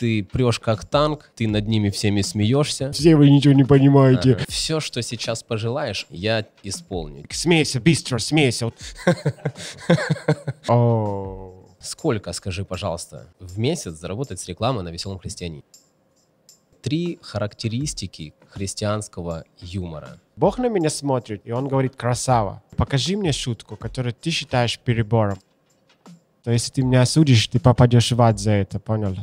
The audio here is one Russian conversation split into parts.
ты прешь как танк, ты над ними всеми смеешься. Все вы ничего не понимаете. А, все, что сейчас пожелаешь, я исполню. Смейся, быстро, смейся. Сколько, скажи, пожалуйста, в месяц заработать с рекламы на веселом христиане? Три характеристики христианского юмора. Бог на меня смотрит, и он говорит, красава, покажи мне шутку, которую ты считаешь перебором. То есть, если ты меня осудишь, ты попадешь в ад за это, понял?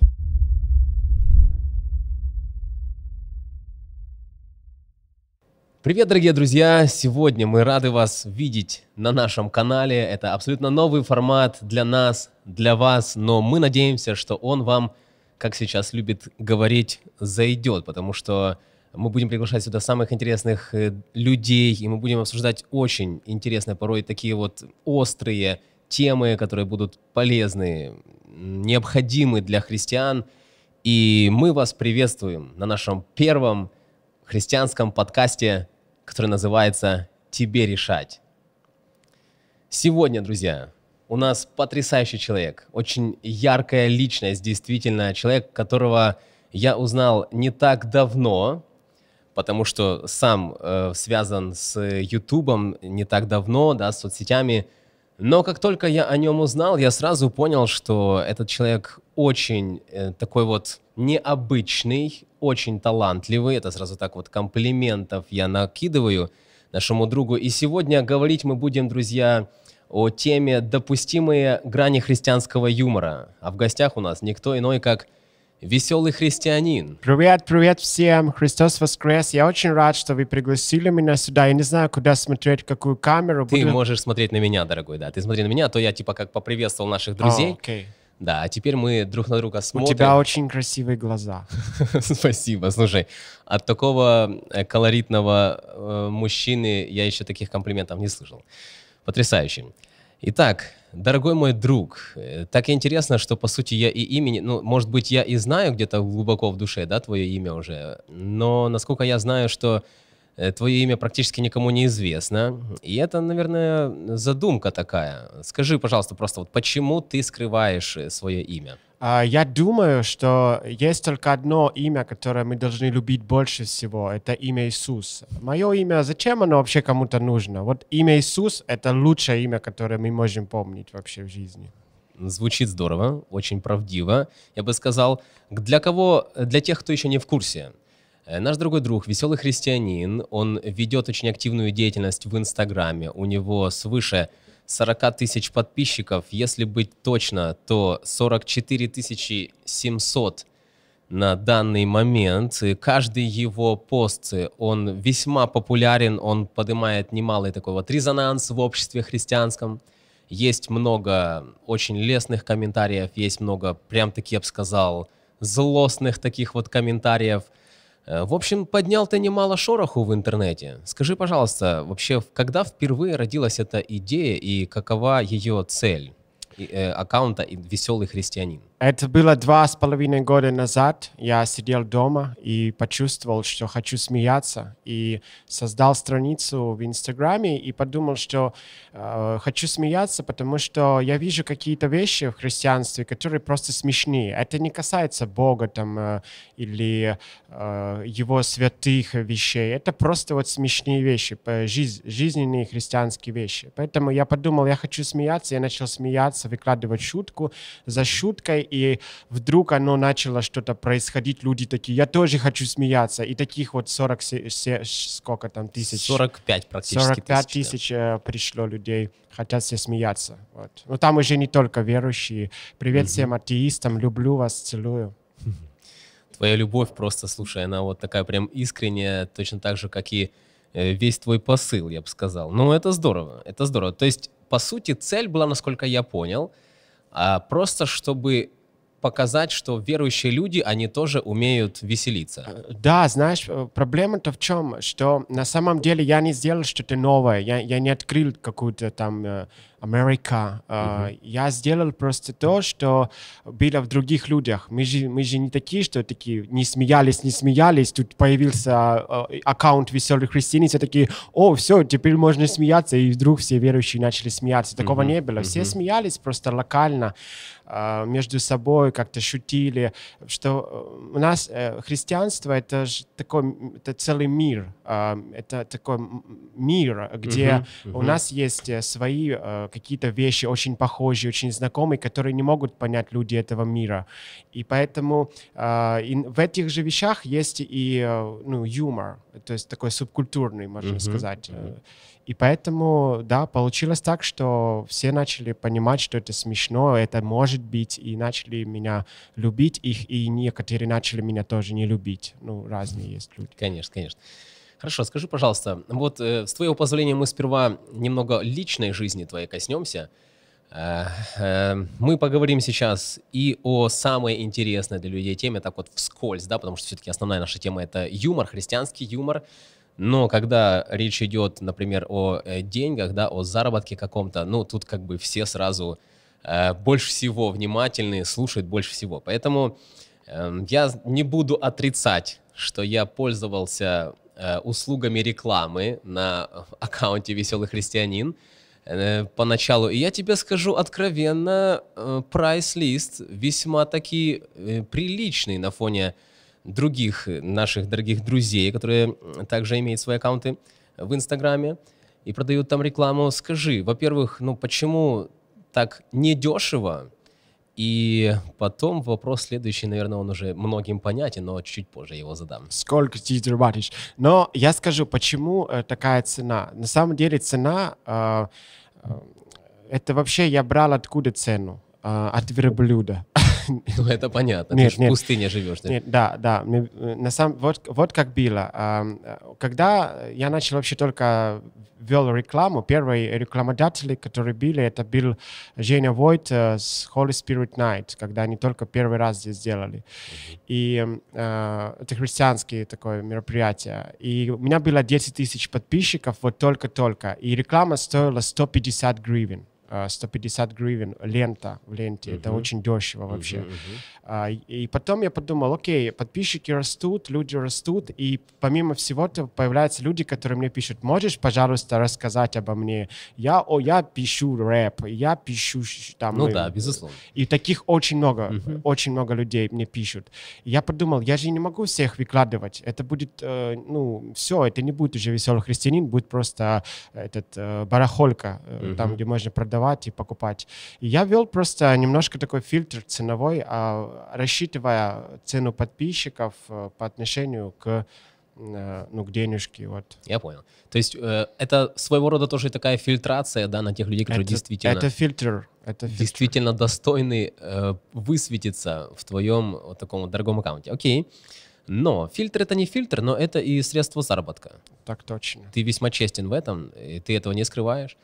Привет, дорогие друзья! Сегодня мы рады вас видеть на нашем канале. Это абсолютно новый формат для нас, для вас, но мы надеемся, что он вам, как сейчас любит говорить, зайдет, потому что мы будем приглашать сюда самых интересных э, людей, и мы будем обсуждать очень интересные, порой такие вот острые темы, которые будут полезны, необходимы для христиан. И мы вас приветствуем на нашем первом христианском подкасте который называется «Тебе решать». Сегодня, друзья, у нас потрясающий человек, очень яркая личность, действительно, человек, которого я узнал не так давно, потому что сам э, связан с Ютубом не так давно, да, с соцсетями, но как только я о нем узнал, я сразу понял, что этот человек очень э, такой вот необычный, очень талантливый. Это сразу так вот комплиментов я накидываю нашему другу. И сегодня говорить мы будем, друзья, о теме «Допустимые грани христианского юмора». А в гостях у нас никто иной, как веселый христианин. Привет, привет всем! Христос воскрес! Я очень рад, что вы пригласили меня сюда. Я не знаю, куда смотреть, какую камеру. Ты можешь смотреть на меня, дорогой, да. Ты смотри на меня, а то я типа как поприветствовал наших друзей. Oh, а, okay. Да, а теперь мы друг на друга смотрим. У тебя очень красивые глаза. Спасибо. Слушай, от такого э, колоритного э, мужчины я еще таких комплиментов не слышал. Потрясающе. Итак, дорогой мой друг, э, так интересно, что по сути я и имени, ну, может быть, я и знаю где-то глубоко в душе, да, твое имя уже, но насколько я знаю, что Э, твое имя практически никому не известно. И это, наверное, задумка такая. Скажи, пожалуйста, просто вот почему ты скрываешь э, свое имя? А, я думаю, что есть только одно имя, которое мы должны любить больше всего. Это имя Иисус. Мое имя, зачем оно вообще кому-то нужно? Вот имя Иисус — это лучшее имя, которое мы можем помнить вообще в жизни. Звучит здорово, очень правдиво. Я бы сказал, для кого, для тех, кто еще не в курсе — Э, наш другой друг, веселый христианин, он ведет очень активную деятельность в Инстаграме. У него свыше 40 тысяч подписчиков. Если быть точно, то 44 тысячи 700 на данный момент. И каждый его пост, он весьма популярен, он поднимает немалый такой вот резонанс в обществе христианском. Есть много очень лестных комментариев, есть много, прям таки я бы сказал, злостных таких вот комментариев – Э, в общем, поднял ты немало шороху в интернете. Скажи, пожалуйста, вообще, когда впервые родилась эта идея и какова ее цель э, аккаунта «Веселый христианин»? Это было два с половиной года назад. Я сидел дома и почувствовал, что хочу смеяться. И создал страницу в Инстаграме и подумал, что э, хочу смеяться, потому что я вижу какие-то вещи в христианстве, которые просто смешные. Это не касается Бога там, э, или э, его святых вещей. Это просто вот смешные вещи, жизнь, жизненные христианские вещи. Поэтому я подумал, я хочу смеяться. Я начал смеяться, выкладывать шутку за шуткой и вдруг оно начало что-то происходить, люди такие, я тоже хочу смеяться, и таких вот 40, сколько там тысяч? 45 практически 45 тысяч, тысяч да. Э, пришло людей, хотят все смеяться. Вот. Но там уже не только верующие. Привет угу. всем атеистам, люблю вас, целую твоя любовь просто, слушай, она вот такая прям искренняя, точно так же, как и э, весь твой посыл, я бы сказал. Ну, это здорово, это здорово. То есть, по сути, цель была, насколько я понял, а просто чтобы показать, что верующие люди, они тоже умеют веселиться. Э, да, знаешь, э, проблема-то в чем, что на самом деле я не сделал что-то новое, я, я не открыл какую-то там э, Америка. Uh, uh-huh. Я сделал просто то, что было в других людях. Мы же, мы же не такие, что такие не смеялись, не смеялись. Тут появился uh, аккаунт веселых христиан, все такие, о, все, теперь можно смеяться. И вдруг все верующие начали смеяться. Такого uh-huh. не было. Uh-huh. Все смеялись просто локально. Uh, а, между собой как-то шутили, что э, у нас э, христианство это же такой это целый мир, а, это такой мир, где угу, угу. у нас есть э, свои какие-то вещи очень похожие, очень знакомые, которые не могут понять люди этого мира, и поэтому а, и в этих же вещах есть и ну, юмор, то есть такой субкультурный, можно угу, сказать. Угу. И поэтому, да, получилось так, что все начали понимать, что это смешно, это может может быть, и начали меня любить их, и некоторые начали меня тоже не любить. Ну, разные есть люди. Конечно, конечно. Хорошо, скажи, пожалуйста, вот э, с твоего позволения мы сперва немного личной жизни твоей коснемся. Э, э, мы поговорим сейчас и о самой интересной для людей теме, так вот вскользь, да, потому что все-таки основная наша тема это юмор, христианский юмор. Но когда речь идет, например, о э, деньгах, да, о заработке каком-то, ну тут как бы все сразу Э, больше всего внимательны, слушают больше всего. Поэтому эм, я не буду отрицать, что я пользовался э, услугами рекламы на аккаунте «Веселый христианин» э, поначалу. И я тебе скажу откровенно, прайс-лист весьма таки приличный на фоне других наших дорогих друзей, которые также имеют свои аккаунты в Инстаграме и продают там рекламу. Скажи, во-первых, ну почему так недешево. И потом вопрос следующий, наверное, он уже многим понятен, но чуть позже его задам. Сколько ты зарабатываешь? Но я скажу, почему э, такая цена. На самом деле цена, э, э, это вообще я брал откуда цену? Э, от верблюда. Ну, это понятно. Нет, Ты нет, в пустыне живешь. Да? Нет, да, да. Э, на самом... вот, вот как было. Э, когда я начал вообще только вел рекламу, первые рекламодатели, которые были, это был Женя Войт э, с Holy Spirit Night, когда они только первый раз здесь сделали. И это христианские такое мероприятие. И у меня было 10 тысяч подписчиков вот только-только. И реклама стоила 150 гривен. 150 э, гривен лента в ленте. Uh-huh. Это очень дешево вообще. Uh-huh, uh-huh. И потом я подумал, окей, подписчики растут, люди растут, и помимо всего то появляются люди, которые мне пишут, можешь, пожалуйста, рассказать обо мне? Я, о, я пишу рэп, я пишу там... Ну и, да, безусловно. И таких очень много, uh-huh. очень много людей мне пишут. И я подумал, я же не могу всех выкладывать. Это будет, э, ну, все, это не будет уже веселый христианин, будет просто э, этот э, барахолька, э, uh-huh. там, где можно продавать продавать и покупать. И я вел просто немножко такой фильтр ценовой, а, рассчитывая цену подписчиков э, по отношению к э, ну, к денежке, вот. Я понял. То есть э, это своего рода тоже такая фильтрация, да, на тех людей, которые это, действительно... Это фильтр. Это фильтр. Действительно достойны э, высветиться в твоем вот таком дорогом аккаунте. Окей. Но фильтр это не фильтр, но это и средство заработка. Так точно. Ты весьма честен в этом, и ты этого не скрываешь.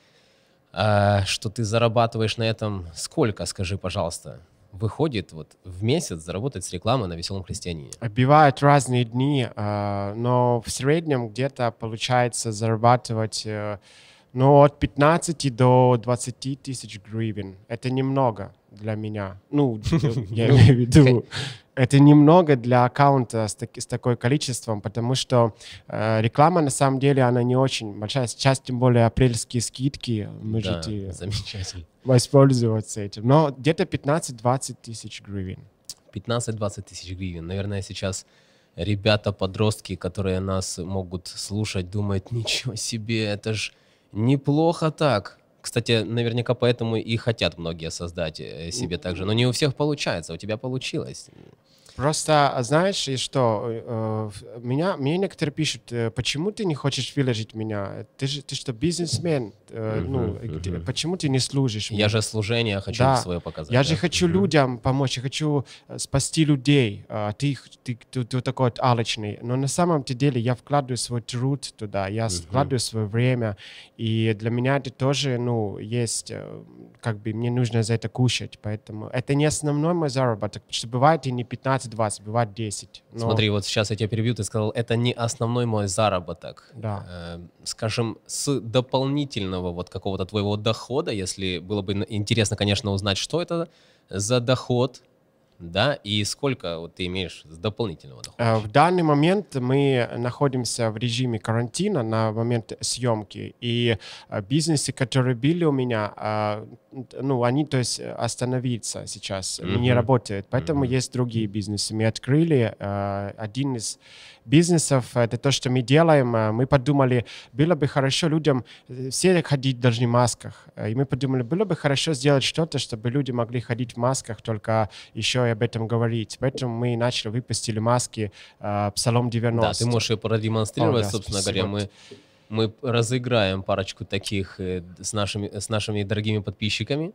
А, что ты зарабатываешь на этом сколько, скажи, пожалуйста? Выходит вот в месяц заработать с рекламы на «Веселом христианине»? Бывают разные дни, а, но в среднем где-то получается зарабатывать э, ну, от 15 до 20 тысяч гривен. Это немного для меня. Ну, я имею в ну, виду. Это немного для аккаунта с, таки, с такой количеством, потому что э, реклама на самом деле она не очень большая. Сейчас тем более апрельские скидки можете да, воспользоваться этим. Но где-то 15-20 тысяч гривен. 15-20 тысяч гривен. Наверное, сейчас ребята, подростки, которые нас могут слушать, думают, ничего себе, это же Неплохо так. Кстати, наверняка поэтому и хотят многие создать э, себе так же. Но не у всех получается, у тебя получилось. Просто а знаешь, и что э, э, меня, мне некоторые пишут, почему ты не хочешь выложить меня? Ты же ты что, бизнесмен? Э, ну, э, почему ты не служишь? Я же служение хочу да. свое показать. Я да? же хочу угу. людям помочь, я хочу э, спасти людей, а ты, ты, ты, ты такой вот алочный. Но на самом деле я вкладываю свой труд туда, я угу. вкладываю свое время, и для меня это тоже, ну, есть, как бы мне нужно за это кушать, поэтому это не основной мой заработок, потому что бывает и не 15-20, бывает 10. Но... Смотри, вот сейчас я тебя перебью, ты сказал, это не основной мой заработок. Да. Э, скажем, с дополнительного конкретного вот какого-то твоего дохода, если было бы интересно, конечно, узнать, что это за доход, да, и сколько вот ты имеешь дополнительного дохода? Э, в данный момент мы находимся в режиме карантина на момент съемки, и э, бизнесы, которые были у меня, э, ну, они, то есть, остановиться сейчас, mm-hmm. не работают, поэтому mm-hmm. есть другие бизнесы. Мы открыли один из бизнесов, это то, что мы делаем. Э, мы подумали, было бы хорошо людям, все э, ходить должны в масках. Э, и мы подумали, было бы хорошо сделать что-то, чтобы люди могли ходить в масках, только еще и об этом говорить. Поэтому мы начали, выпустили маски Псалом 90. Да, ты можешь ее продемонстрировать, О, да, собственно спасибо. говоря. Мы мы разыграем парочку таких с нашими, с нашими дорогими подписчиками.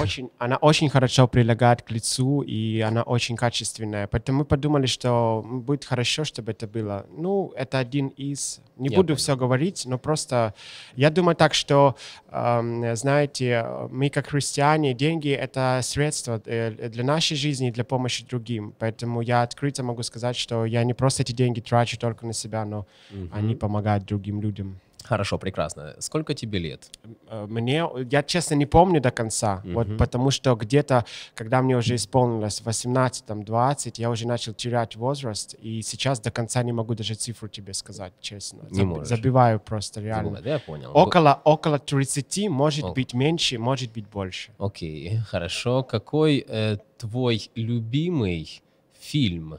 Очень, она очень хорошо прилегает к лицу, и она очень качественная. Поэтому мы подумали, что будет хорошо, чтобы это было. Ну, это один из... Не я буду понял. все говорить, но просто... Я думаю так, что, э, знаете, мы как христиане, деньги — это средство э, для нашей жизни и для помощи другим. Поэтому я открыто могу сказать, что я не просто эти деньги трачу только на себя, но угу. они помогают другим людям. Хорошо, прекрасно. Сколько тебе лет? Э, мне, я честно не помню до конца, mm-hmm. вот потому что где-то, когда мне уже исполнилось 18-20, я уже начал терять возраст, и сейчас до конца не могу даже цифру тебе сказать, честно. Не Заб, Забиваю просто реально. Забываю, да, я понял. Около, около 30, может О. быть меньше, может быть больше. Окей, хорошо. Какой э, твой любимый фильм?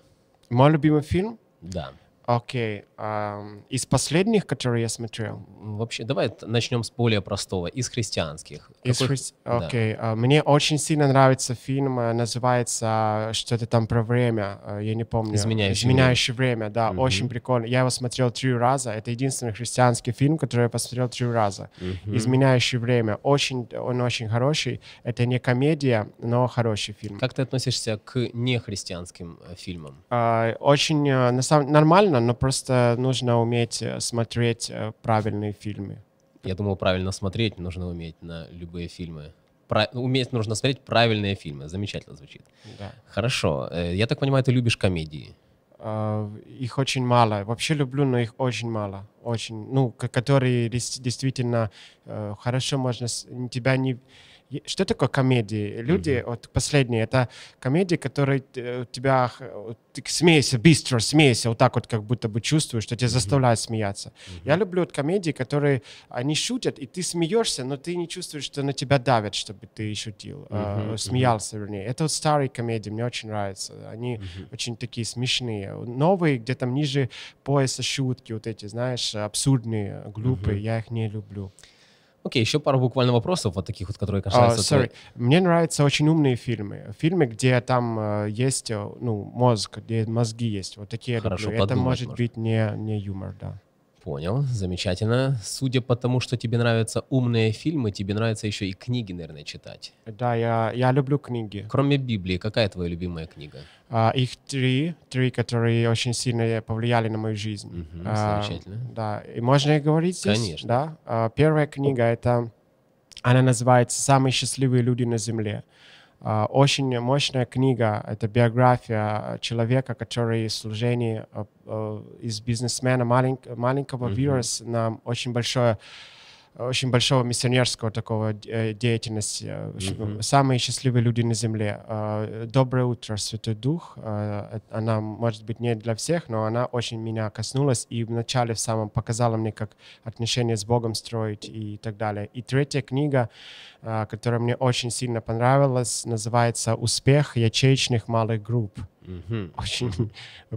Мой любимый фильм? Да. Окей. Okay. из последних, которые я смотрел? Вообще, давай начнем с более простого, из христианских. Из хри... Окей. Okay. Да. Uh, мне очень сильно нравится фильм, э, называется э, что-то там про время, uh, я не помню. Изменяющее, Изменяющее время. время, да, mm-hmm. очень прикольно. Я его смотрел три раза, это единственный христианский фильм, который я посмотрел три раза. Mm-hmm. Изменяющее время, очень, он очень хороший. Это не комедия, но хороший фильм. Как ты относишься к нехристианским фильмам? Uh, очень, на самом нормально сложно, но просто нужно уметь э, смотреть э, правильные фильмы. Я думал, правильно смотреть нужно уметь на любые фильмы. Про... Ну, уметь нужно смотреть правильные фильмы. Замечательно звучит. Да. Хорошо. Э, я так понимаю, ты любишь комедии? А, их очень мало. Вообще люблю, но их очень мало. Очень. Ну, которые действительно хорошо можно... Тебя не что такое комедии? Люди, mm-hmm. вот последние, это комедии, которые э, у тебя ты смейся, быстро смейся, вот так вот как будто бы чувствуешь, что тебя mm-hmm. заставляют смеяться. Mm-hmm. Я люблю вот комедии, которые, они шутят, и ты смеешься, но ты не чувствуешь, что на тебя давят, чтобы ты шутил, mm-hmm. э, смеялся, mm-hmm. вернее. Это вот старые комедии, мне очень нравятся. Они mm-hmm. очень такие смешные. Новые, где там ниже пояса шутки, вот эти, знаешь, абсурдные, глупые, mm-hmm. я их не люблю. Окей, еще пару буквально вопросов, вот таких вот, которые а, касаются... Uh, sorry. Твоей... Мне нравятся очень умные фильмы. Фильмы, где там uh, есть, э, ну, мозг, где мозги есть. Вот такие Хорошо, люблю. Это может, может быть не, не юмор, да понял, замечательно. Судя по тому, что тебе нравятся умные фильмы, тебе нравится еще и книги, наверное, читать. Да, я, я люблю книги. Кроме Библии, какая твоя любимая книга? А, их три, три, которые очень сильно повлияли на мою жизнь. Угу, а, замечательно. Да, и можно и говорить здесь? Конечно. Да. А, первая книга — это... Она называется «Самые счастливые люди на земле». А, очень мощная книга, это биография человека, который в служении а, а, из бизнесмена маленького mm-hmm. вирус нам очень большое очень большого миссионерского такого э, деятельности. Mm-hmm. Самые счастливые люди на земле. А, доброе утро, Святой Дух. А, э, она, может быть, не для всех, но она очень меня коснулась и вначале в самом показала мне, как отношения с Богом строить и так далее. И третья книга, а, которая мне очень сильно понравилась, называется «Успех ячеечных малых групп». Угу. Очень.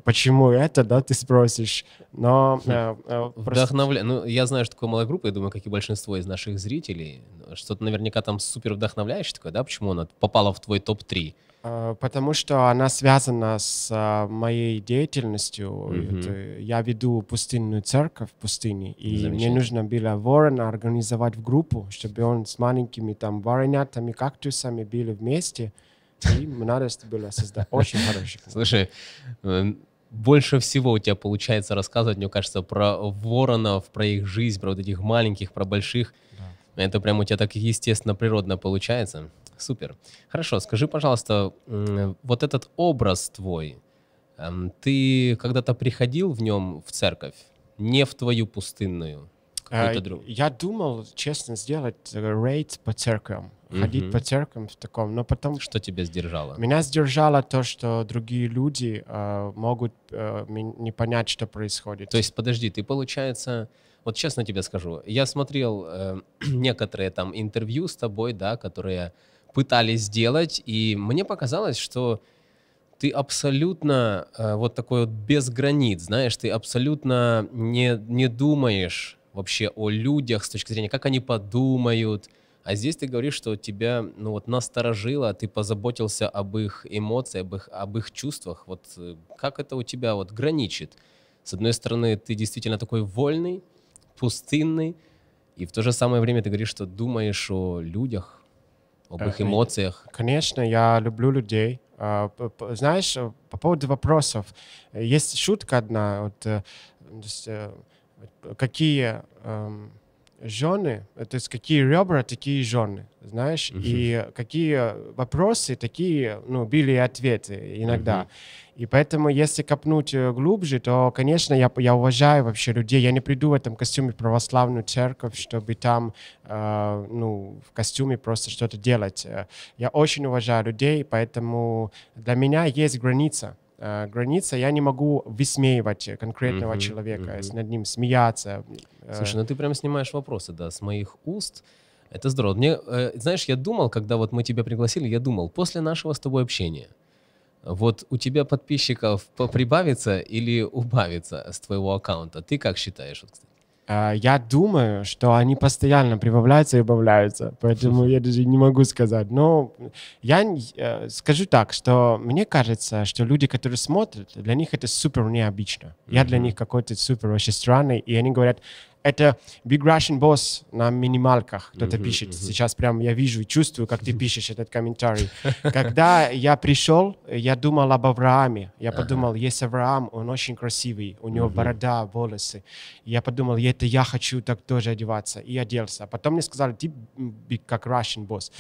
Почему это, да, ты спросишь? Но хм. э, э, просто... Ну, я знаю, что такое малая группа, я думаю, как и большинство из наших зрителей, что-то наверняка там супер вдохновляющее такое, да? Почему она попала в твой топ 3 э, Потому что она связана с э, моей деятельностью. Mm-hmm. Это, я веду пустынную церковь в пустыне, и мне нужно было ворона организовать в группу, чтобы он с маленькими там воронятами, кактусами были вместе. И мы надо было создать очень хороший Слушай, э, больше всего у тебя получается рассказывать, мне кажется, про воронов, про их жизнь, про вот этих маленьких, про больших. Да. Это прям у тебя так естественно, природно получается. Супер. Хорошо, скажи, пожалуйста, вот этот образ твой, эм, ты когда-то приходил в нем в церковь, не в твою пустынную? А, я думал, честно, сделать э, рейд по церквям. Угу. Ходить по церквям в таком, но потом... Что тебя сдержало? Меня сдержало то, что другие люди э, могут э, не понять, что происходит. То есть, подожди, ты, получается... Вот честно тебе скажу, я смотрел э, некоторые там интервью с тобой, да, которые пытались сделать, и мне показалось, что ты абсолютно э, вот такой вот без границ, знаешь, ты абсолютно не, не думаешь вообще о людях с точки зрения, как они подумают. А здесь ты говоришь, что тебя ну, вот, насторожило, ты позаботился об их эмоциях, об их, об их чувствах. Вот э, как это у тебя вот, граничит? С одной стороны, ты действительно такой вольный, пустынный, и в то же самое время ты говоришь, что думаешь о людях, об их эмоциях. Конечно, я люблю людей. А, знаешь, э, по поводу вопросов, э, есть шутка одна, вот, какие эм, жены, э, то есть какие ребра, такие жены, знаешь, uh-huh. и какие вопросы, такие, ну, были ответы иногда. Uh-huh. И поэтому, если копнуть э, глубже, то, конечно, я, я уважаю вообще людей. Я не приду в этом костюме в православную церковь, чтобы там, э, ну, в костюме просто что-то делать. Э, я очень уважаю людей, поэтому для меня есть граница э, граница. Я не могу высмеивать конкретного mm-hmm, человека, mm-hmm. над ним смеяться. Э, Слушай, ну ты прям снимаешь вопросы, да, с моих уст. Это здорово. Мне, э, знаешь, я думал, когда вот мы тебя пригласили, я думал, после нашего с тобой общения, вот у тебя подписчиков прибавится или убавится с твоего аккаунта? Ты как считаешь? Вот, кстати? А, я думаю, что они постоянно прибавляются и убавляются, поэтому я даже не могу сказать. Но я э, скажу так, что мне кажется, что люди, которые смотрят, для них это супер необычно. Я для них какой-то супер вообще странный, и они говорят, это Big Russian Boss на минималках. Кто-то uh-huh, пишет uh-huh. сейчас прям, я вижу и чувствую, как ты пишешь этот комментарий. Когда я пришел, я думал об Аврааме. Я подумал, есть Авраам, он очень красивый, у него борода, волосы. Я подумал, это я хочу так тоже одеваться. И оделся. А потом мне сказали, ты как Russian Boss.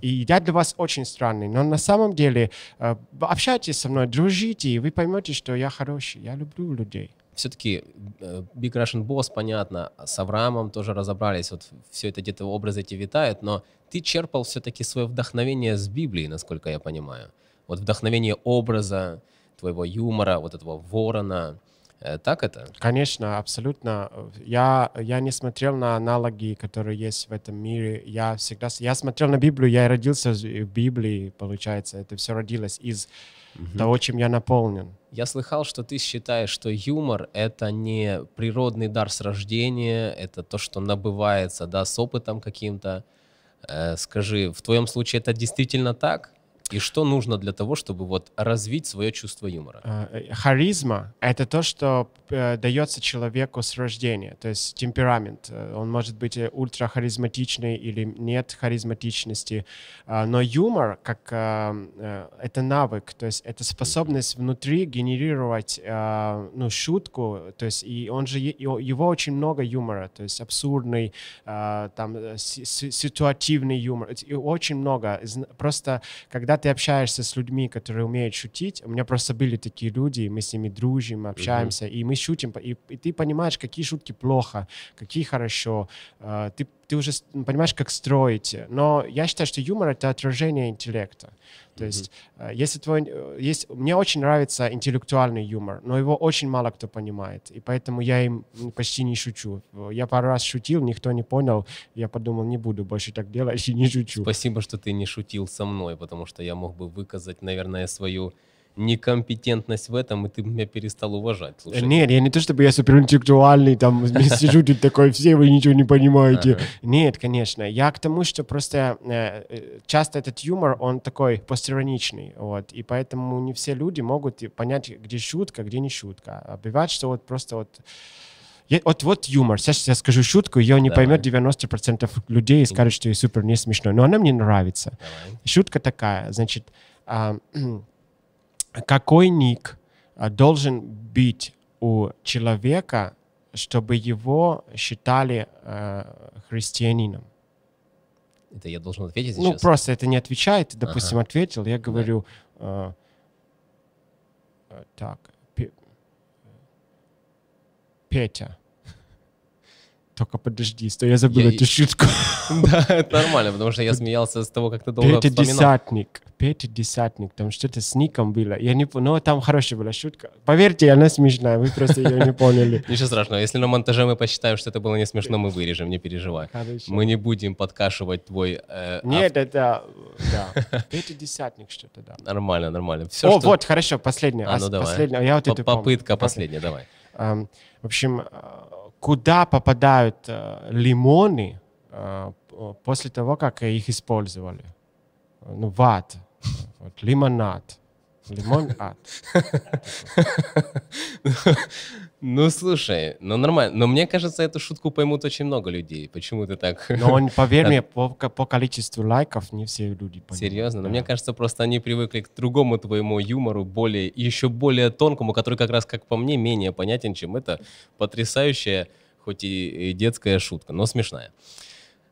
И я для вас очень странный. Но на самом деле э, общайтесь со мной, дружите, и вы поймете, что я хороший, я люблю людей все-таки э, Big Russian Boss, понятно, с Авраамом тоже разобрались, вот все это где-то образы эти витают, но ты черпал все-таки свое вдохновение с Библии, насколько я понимаю. Вот вдохновение образа, твоего юмора, вот этого ворона. Э, так это? Конечно, абсолютно. Я, я не смотрел на аналоги, которые есть в этом мире. Я всегда я смотрел на Библию, я родился в Библии, получается. Это все родилось из угу. того, чем я наполнен. Я слыхал, что ты считаешь, что юмор — это не природный дар с рождения, это то, что набывается да, с опытом каким-то. Э, скажи, в твоем случае это действительно так? И что нужно для того, чтобы вот развить свое чувство юмора? Э, э, харизма — это то, что э, дается человеку с рождения, то есть темперамент. Он может быть ультра харизматичный или нет харизматичности, но юмор как это навык, то есть это способность внутри генерировать ну, шутку, то есть и он же его очень много юмора, то есть абсурдный, там ситуативный юмор, и очень много. Просто когда ты общаешься с людьми, которые умеют шутить, у меня просто были такие люди, мы с ними дружим, общаемся, mm-hmm. и мы шутим, и, и ты понимаешь, какие шутки плохо, какие хорошо. А, ты ты уже понимаешь, как строить. Но я считаю, что юмор — это отражение интеллекта. То mm-hmm. есть, э, если твой, э, есть, мне очень нравится интеллектуальный юмор, но его очень мало кто понимает, и поэтому я им почти не шучу. Я пару раз шутил, никто не понял, я подумал, не буду больше так делать и не шучу. Спасибо, что ты не шутил со мной, потому что я мог бы выказать, наверное, свою некомпетентность в этом, и ты меня перестал уважать. Слушай. Нет, я не то чтобы я суперинтеллектуальный, там сижу тут такой, все вы ничего не понимаете. Ага. Нет, конечно. Я к тому, что просто э, часто этот юмор, он такой постироничный, вот, и поэтому не все люди могут понять, где шутка, где не шутка. А бывает, что вот просто вот я, вот, вот юмор. Сейчас я скажу шутку, ее не Давай. поймет 90% людей и скажет, что я супер не смешно. Но она мне нравится. Давай. Шутка такая, значит, а, какой ник а, должен быть у человека, чтобы его считали э, христианином? Это я должен ответить ну, сейчас? Ну, просто это не отвечает. Допустим, ага. ответил, я говорю, э, э так, Петя только подожди, стой, я забыл я... эту шутку. Да, это нормально, потому что я смеялся с того, как ты долго Пятидесятник, пятидесятник, там что-то с ником было. Я не понял, но ну, там хорошая была шутка. Поверьте, она смешная, вы просто ее не поняли. Ничего страшного, если на монтаже мы посчитаем, что это было не смешно, мы вырежем, не переживай. Мы не будем подкашивать твой... Э, Нет, это... Да, пятидесятник что-то, да. Нормально, нормально. О, вот, хорошо, последнее. А, ну давай. Я вот это Попытка последняя, давай. Эм, в общем, а, куда попадают э, лимоны э, после того, как их использовали. Ну, в ад. Вот, лимонад. Лимон ну, ну, слушай, ну нормально. Но мне кажется, эту шутку поймут очень много людей. Почему ты так... Но он, поверь мне, по, по количеству лайков не все люди понимают. Серьезно? Да. Но мне кажется, просто они привыкли к другому твоему юмору, более, еще более тонкому, который как раз, как по мне, менее понятен, чем это потрясающая, хоть и детская шутка, но смешная.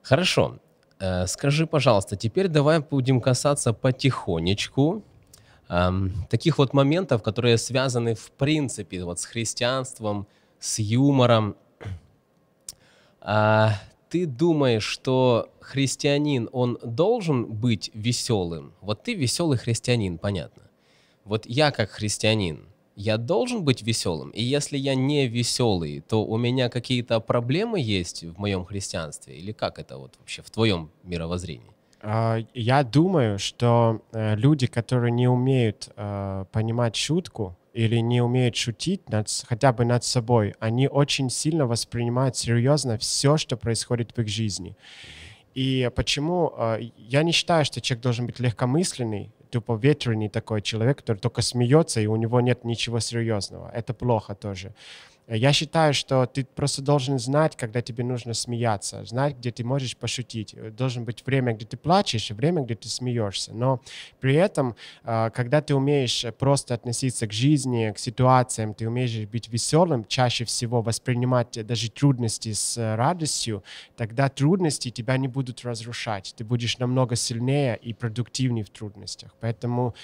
Хорошо. Э, скажи, пожалуйста, теперь давай будем касаться потихонечку эм, таких вот моментов, которые связаны в принципе вот с христианством, с юмором. А, ты думаешь, что христианин, он должен быть веселым? Вот ты веселый христианин, понятно. Вот я как христианин, я должен быть веселым. И если я не веселый, то у меня какие-то проблемы есть в моем христианстве? Или как это вот вообще в твоем мировоззрении? А, я думаю, что э, люди, которые не умеют э, понимать шутку или не умеют шутить над, хотя бы над собой, они очень сильно воспринимают серьезно все, что происходит в их жизни. И почему э, я не считаю, что человек должен быть легкомысленный, тупо ветреный такой человек, который только смеется, и у него нет ничего серьезного. Это плохо тоже. Я считаю, что ты просто должен знать, когда тебе нужно смеяться, знать, где ты можешь пошутить. Должен быть время, где ты плачешь, и время, где ты смеешься. Но при этом, а, когда ты умеешь просто относиться к жизни, к ситуациям, ты умеешь быть веселым, чаще всего воспринимать даже трудности с радостью, тогда трудности тебя не будут разрушать. Ты будешь намного сильнее и продуктивнее в трудностях. Поэтому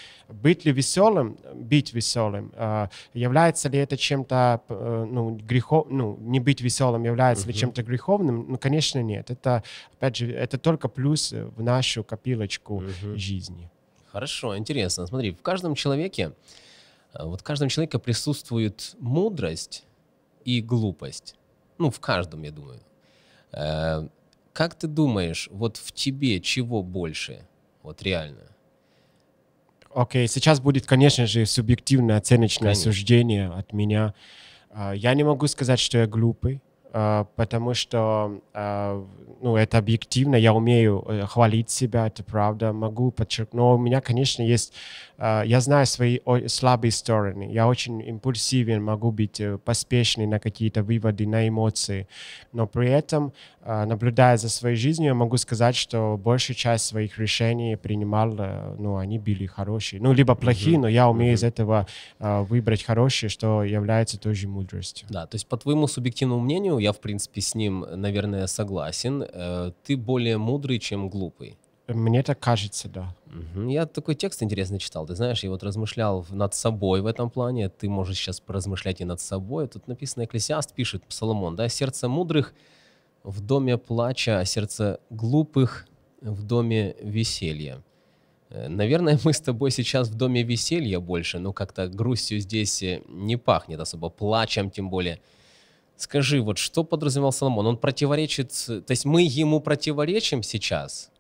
быть ли веселым, быть веселым, а, является ли это чем-то э, ну, грехов, ну, не быть веселым является uh-huh. ли чем-то греховным, ну, конечно, нет. Это, опять же, это только плюс в нашу копилочку uh-huh. жизни. Хорошо, интересно. Смотри, в каждом человеке, э, вот в каждом человеке присутствует мудрость и глупость. Ну, в каждом, я думаю. Э, как ты думаешь, вот в тебе чего больше? Вот реально. Окей, okay, сейчас будет, конечно же, субъективное оценочное конечно. суждение от меня. А, я не могу сказать, что я глупый, а, потому что а, ну, это объективно, я умею э, хвалить себя, это правда, могу подчеркнуть. Но у меня, конечно, есть, я знаю свои слабые стороны, я очень импульсивен, могу быть э, поспешный на какие-то выводы, на эмоции, но при этом а, наблюдая за своей жизнью, я могу сказать, что большая часть своих решений принимал, э, ну, они были хорошие, ну, либо плохие, mm-hmm. но я умею mm-hmm. из этого а, выбрать хорошие, что является тоже мудростью. Да, то есть по твоему субъективному мнению, я, в принципе, с ним, наверное, согласен, э, ты более мудрый, чем глупый. Мне так кажется, да. Угу. Я такой текст интересно читал, ты знаешь, я вот размышлял над собой в этом плане, ты можешь сейчас поразмышлять и над собой. Тут написано, Экклесиаст пишет, Соломон, да, сердце мудрых — в доме плача, а сердце глупых в доме веселья. Э, наверное, мы с тобой сейчас в доме веселья больше, но как-то грустью здесь э, не пахнет особо, плачем тем более. Скажи, вот что подразумевал Соломон? Он противоречит, то есть мы ему противоречим сейчас?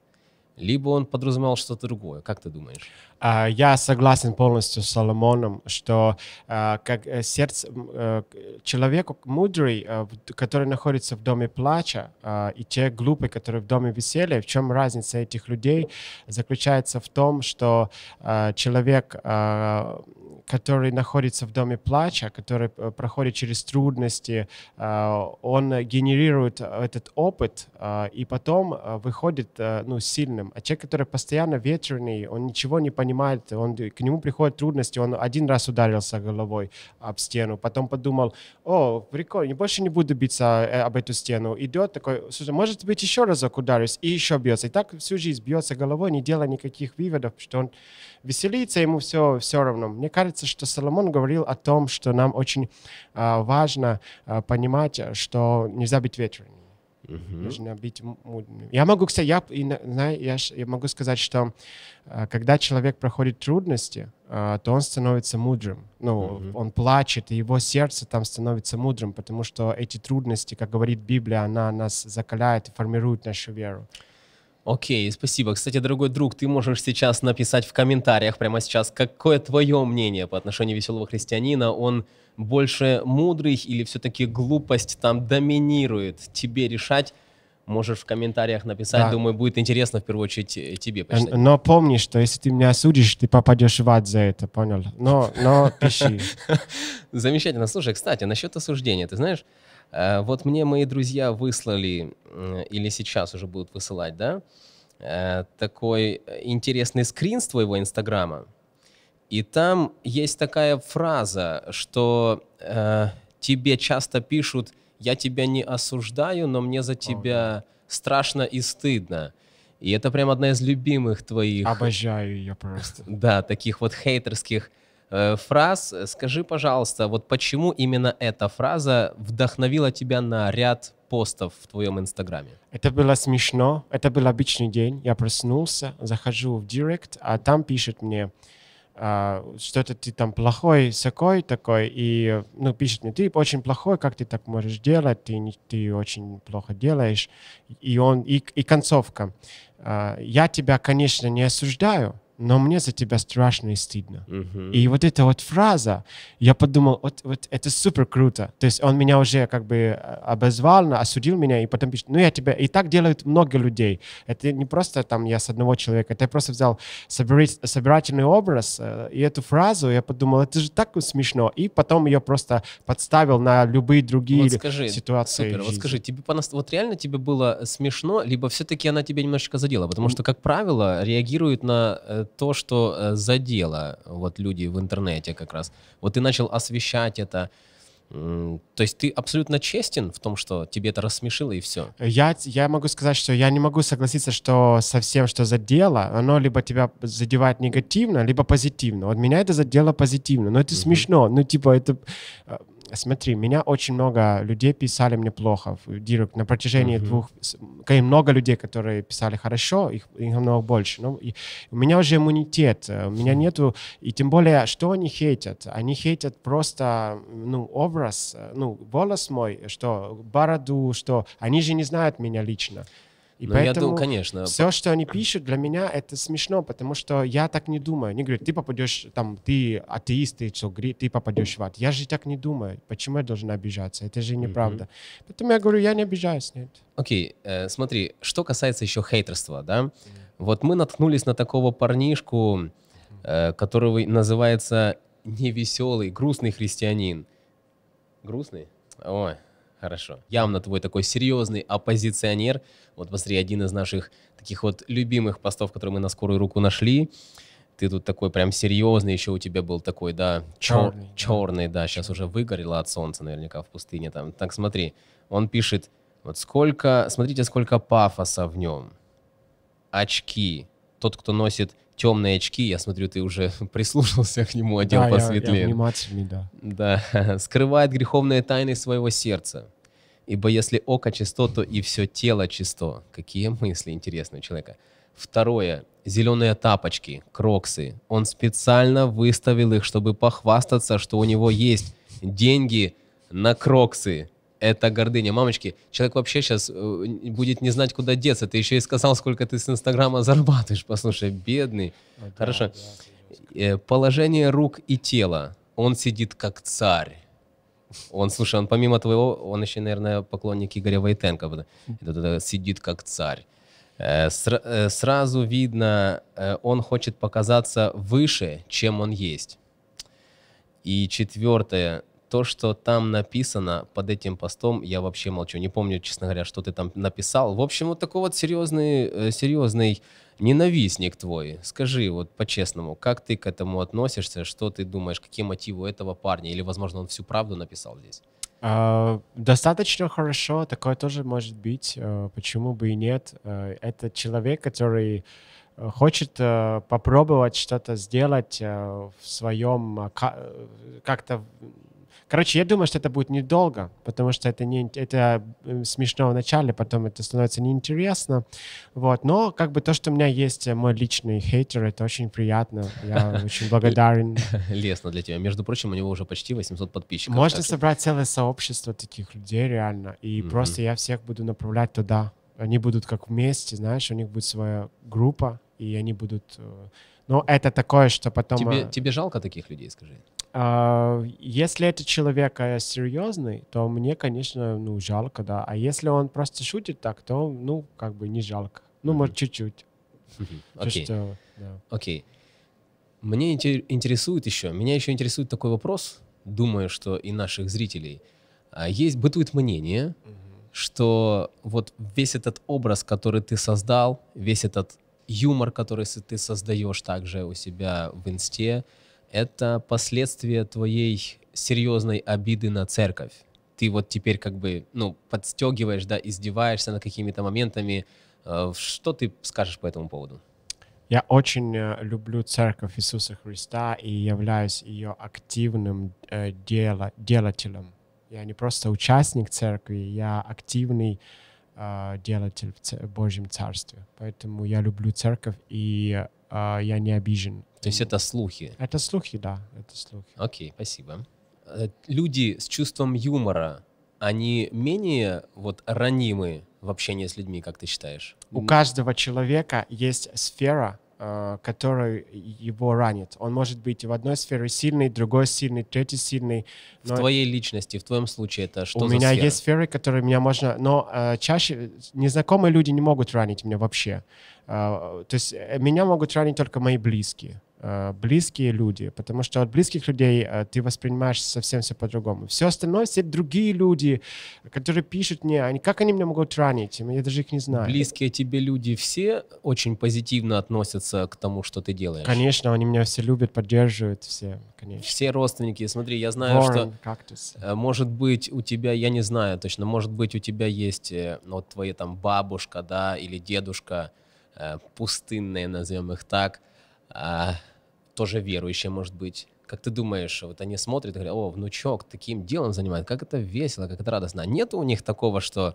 либо он подразумевал что-то другое. Как ты думаешь? А, я согласен полностью с Соломоном, что а, как э, сердце э, человеку мудрый, э, который находится в доме плача, а, и те глупые, которые в доме веселья, в чем разница этих людей, заключается в том, что человек который находится в доме плача, который э, проходит через трудности, э, он генерирует э, этот опыт и потом выходит ну, сильным. А человек, который постоянно ветреный, он ничего не понимает, он, к нему приходят трудности, он один раз ударился головой об стену, потом подумал, о, прикольно, больше не буду биться об эту стену. Идет такой, слушай, может быть, еще разок ударюсь, и еще бьется. И так всю жизнь бьется головой, не делая никаких выводов, что он веселиться, ему все, все равно. Мне кажется, что Соломон говорил о том, что нам очень э, важно э, понимать, что нельзя быть ветреным. Угу. Нужно быть мудрым. Я могу, кстати, я, знаю, я, я могу сказать, что а, когда человек проходит трудности, то он становится мудрым. Ну, угу. он плачет, и его сердце там становится мудрым, потому что эти трудности, как говорит Библия, она нас закаляет и формирует нашу веру. Окей, спасибо. Кстати, дорогой друг, ты можешь сейчас написать в комментариях прямо сейчас, какое твое мнение по отношению веселого христианина. Он больше мудрый или все-таки глупость там доминирует? Тебе решать. Можешь в комментариях написать, да. думаю, будет интересно в первую очередь э, тебе. Почитать. Но помни, что если ты меня осудишь, ты попадешь в ад за это, понял? Но, но пиши. Замечательно. Слушай, кстати, насчет осуждения, ты знаешь, Э, вот мне мои друзья выслали, или сейчас уже будут высылать, да, э, такой э, интересный скрин с твоего Инстаграма. И там есть такая фраза, что э, тебе часто пишут, я тебя не осуждаю, но мне за тебя О, да. страшно и стыдно. И это прям одна из любимых твоих... Обожаю ее просто. Да, таких вот хейтерских э, фраз. Скажи, пожалуйста, вот почему именно эта фраза вдохновила тебя на ряд постов в твоем инстаграме? Это было смешно, это был обычный день. Я проснулся, захожу в директ, а там пишет мне, а, что-то ты там плохой, такой, такой, и ну, пишет мне, ты очень плохой, как ты так можешь делать, ты, ты очень плохо делаешь, и он, и, и концовка. А, я тебя, конечно, не осуждаю, но мне за тебя страшно и стыдно. Uh-huh. И вот эта вот фраза, я подумал, вот, вот это супер круто. То есть он меня уже как бы э, обозвал, осудил меня, и потом пишет, ну я тебя... И так делают много людей. Это не просто там я с одного человека, это я просто взял собирать, собирательный образ э, и эту фразу, я подумал, это же так смешно. И потом ее просто подставил на любые другие вот скажи, ситуации. Супер, вот скажи, тебе вот реально тебе было смешно, либо все-таки она тебя немножечко задела? Потому что, как правило, реагирует на э, то, что э, задело вот люди в интернете как раз. Вот ты начал освещать это, то есть ты абсолютно честен в том, что тебе это рассмешило и все? Я, я могу сказать, что я не могу согласиться, что совсем что задело, оно либо тебя задевает негативно, либо позитивно. Вот меня это задело позитивно. Но ну, это угу. смешно. Ну, типа, это... Э, смотри, меня очень много людей писали мне плохо в директ на протяжении mm-hmm. двух... Много людей, которые писали хорошо, их, их намного больше. Но и, у меня уже иммунитет, э, у меня нету... И тем более, что они хейтят? Они хейтят просто, ну, образ, э, ну, волос мой, что бороду, что... Они же не знают меня лично. И Но поэтому, думаю, конечно. Все, что они пишут, для меня это смешно, потому что я так не думаю. Они говорят, ты попадешь, там, ты атеист, ты, что, ты попадешь в ад. Я же так не думаю. Почему я должен обижаться? Это же неправда. Mm-hmm. Поэтому я говорю, я не обижаюсь, нет. Окей, э, смотри, что касается еще хейтерства, да? Mm-hmm. Вот мы наткнулись на такого парнишку, э, которого называется невеселый, грустный христианин. Грустный? Ой, Хорошо. Явно твой такой серьезный оппозиционер. Вот посмотри, один из наших таких вот любимых постов, который мы на скорую руку нашли. Ты тут такой прям серьезный, еще у тебя был такой, да, чер- черный, черный, да, сейчас уже выгорело от солнца наверняка в пустыне там. Так смотри, он пишет, вот сколько, смотрите, сколько пафоса в нем. Очки. Тот, кто носит темные очки, я смотрю, ты уже прислушался к нему, одел да, посветлее. Я, я внимательный, да. Да, скрывает греховные тайны своего сердца. Ибо если око чисто, то и все тело чисто. Какие мысли интересные у человека. Второе. Зеленые тапочки, кроксы. Он специально выставил их, чтобы похвастаться, что у него есть деньги на кроксы это гордыня. Мамочки, человек вообще сейчас э, будет не знать, куда деться. Ты еще и сказал, сколько ты с Инстаграма зарабатываешь. Послушай, бедный. Ну да, Хорошо. Да, э, Положение рук и тела. Он сидит как царь. Он, слушай, он помимо твоего, он еще, наверное, поклонник Игоря Войтенко. Э, сидит как царь. Сразу видно, он хочет показаться выше, чем он есть. И четвертое, то, что там написано под этим постом, я вообще молчу. Не помню, честно говоря, что ты там написал. В общем, вот такой вот серьезный, э, серьезный ненавистник твой. Скажи вот по-честному, как ты к этому относишься, что ты думаешь, какие мотивы у этого парня? Или, возможно, он всю правду написал здесь? Uh, достаточно хорошо, такое тоже может быть, uh, почему бы и нет. Uh, это человек, который хочет попробовать что-то сделать в своем как-то Короче, я думаю, что это будет недолго, потому что это, не, это э, смешно в начале, потом это становится неинтересно. Вот. Но как бы то, что у меня есть э, мой личный хейтер, это очень приятно. Я очень благодарен. Лестно для тебя. Между прочим, у него уже почти 800 подписчиков. Можно собрать целое сообщество таких людей реально. И просто я всех буду направлять туда. Они будут как вместе, знаешь, у них будет своя группа, и они будут... Э, но это такое, что потом... Тебе, тебе жалко таких людей, скажи? А, если это человек а, серьезный, то мне, конечно, ну, жалко, да. А если он просто шутит так, то, ну, как бы не жалко. Ну, mm-hmm. может, чуть-чуть. Окей. Mm-hmm. Окей. Okay. Yeah. Okay. Мне интересует еще, меня еще интересует такой вопрос, думаю, что и наших зрителей. А, есть, бытует мнение, mm-hmm. что вот весь этот образ, который ты создал, весь этот юмор, который ты создаешь также у себя в инсте, mm это последствия твоей серьезной обиды на церковь. Ты вот теперь как бы, ну, подстегиваешь, да, издеваешься над какими-то моментами. Э, что ты скажешь по этому поводу? Я очень э, люблю церковь Иисуса Христа и являюсь ее активным э, дела, делателем. Я не просто участник церкви, я активный э, делатель в Божьем Царстве. Поэтому я люблю церковь и э, я не обижен то есть это слухи? Это слухи, да, это слухи. Окей, спасибо. Э, люди с чувством юмора, они менее вот ранимы в общении с людьми, как ты считаешь? У каждого человека есть сфера, э, который его ранит. Он может быть в одной сфере сильный, другой сильный, третий сильный. Но... В твоей личности, в твоем случае это что У меня сфера? есть сферы, которые меня можно... Но э, чаще незнакомые люди не могут ранить меня вообще. то есть меня могут ранить только мои близкие. Э, близкие люди, потому что от близких людей э, ты воспринимаешь совсем все по-другому. Все остальное, все другие люди, которые пишут мне, они, как они меня могут ранить? Я даже их не знаю. Близкие тебе люди все очень позитивно относятся к тому, что ты делаешь? Конечно, они меня все любят, поддерживают все, конечно. Все родственники, смотри, я знаю, Ворон, что... Кактус. Э, может быть, у тебя, я не знаю точно, может быть, у тебя есть ну, вот твоя там бабушка, да, или дедушка, пустынные, назовем их так, а, тоже верующие, может быть. Как ты думаешь, вот они смотрят и говорят, о, внучок таким делом занимает, как это весело, как это радостно. А нет у них такого, что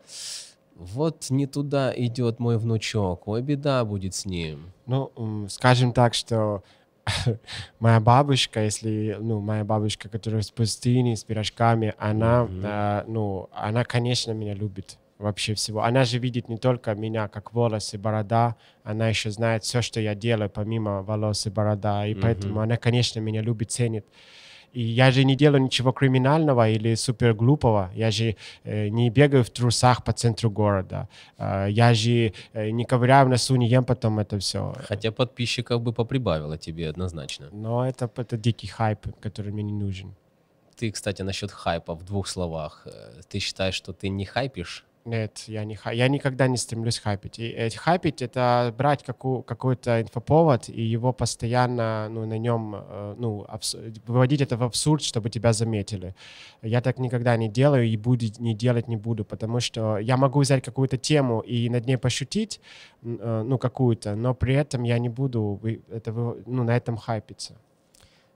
вот не туда идет мой внучок, ой, беда будет с ним. Ну, скажем так, что моя бабушка, если, ну, моя бабушка, которая с пустыней, с пирожками, она, mm-hmm. э, ну, она, конечно, меня любит вообще всего. Она же видит не только меня, как волосы, борода, она еще знает все, что я делаю помимо волос и борода, и mm-hmm. поэтому она, конечно, меня любит, ценит. И я же не делаю ничего криминального или супер глупого. Я же э, не бегаю в трусах по центру города. Э, я же э, не ковыряю в носу, не ем потом это все. Хотя подписчиков бы поприбавило тебе однозначно. Но это, это дикий хайп, который мне не нужен. Ты, кстати, насчет хайпа в двух словах. Э, ты считаешь, что ты не хайпишь? Нет, я, не, я никогда не стремлюсь хапить. И, э, хапить это брать какую, какой-то инфоповод и его постоянно ну, на нем, э, ну, выводить это в абсурд, чтобы тебя заметили. Я так никогда не делаю и будет не делать не буду, потому что я могу взять какую-то тему и над ней пошутить, э, ну, какую-то, но при этом я не буду это, ну, на этом хайпиться.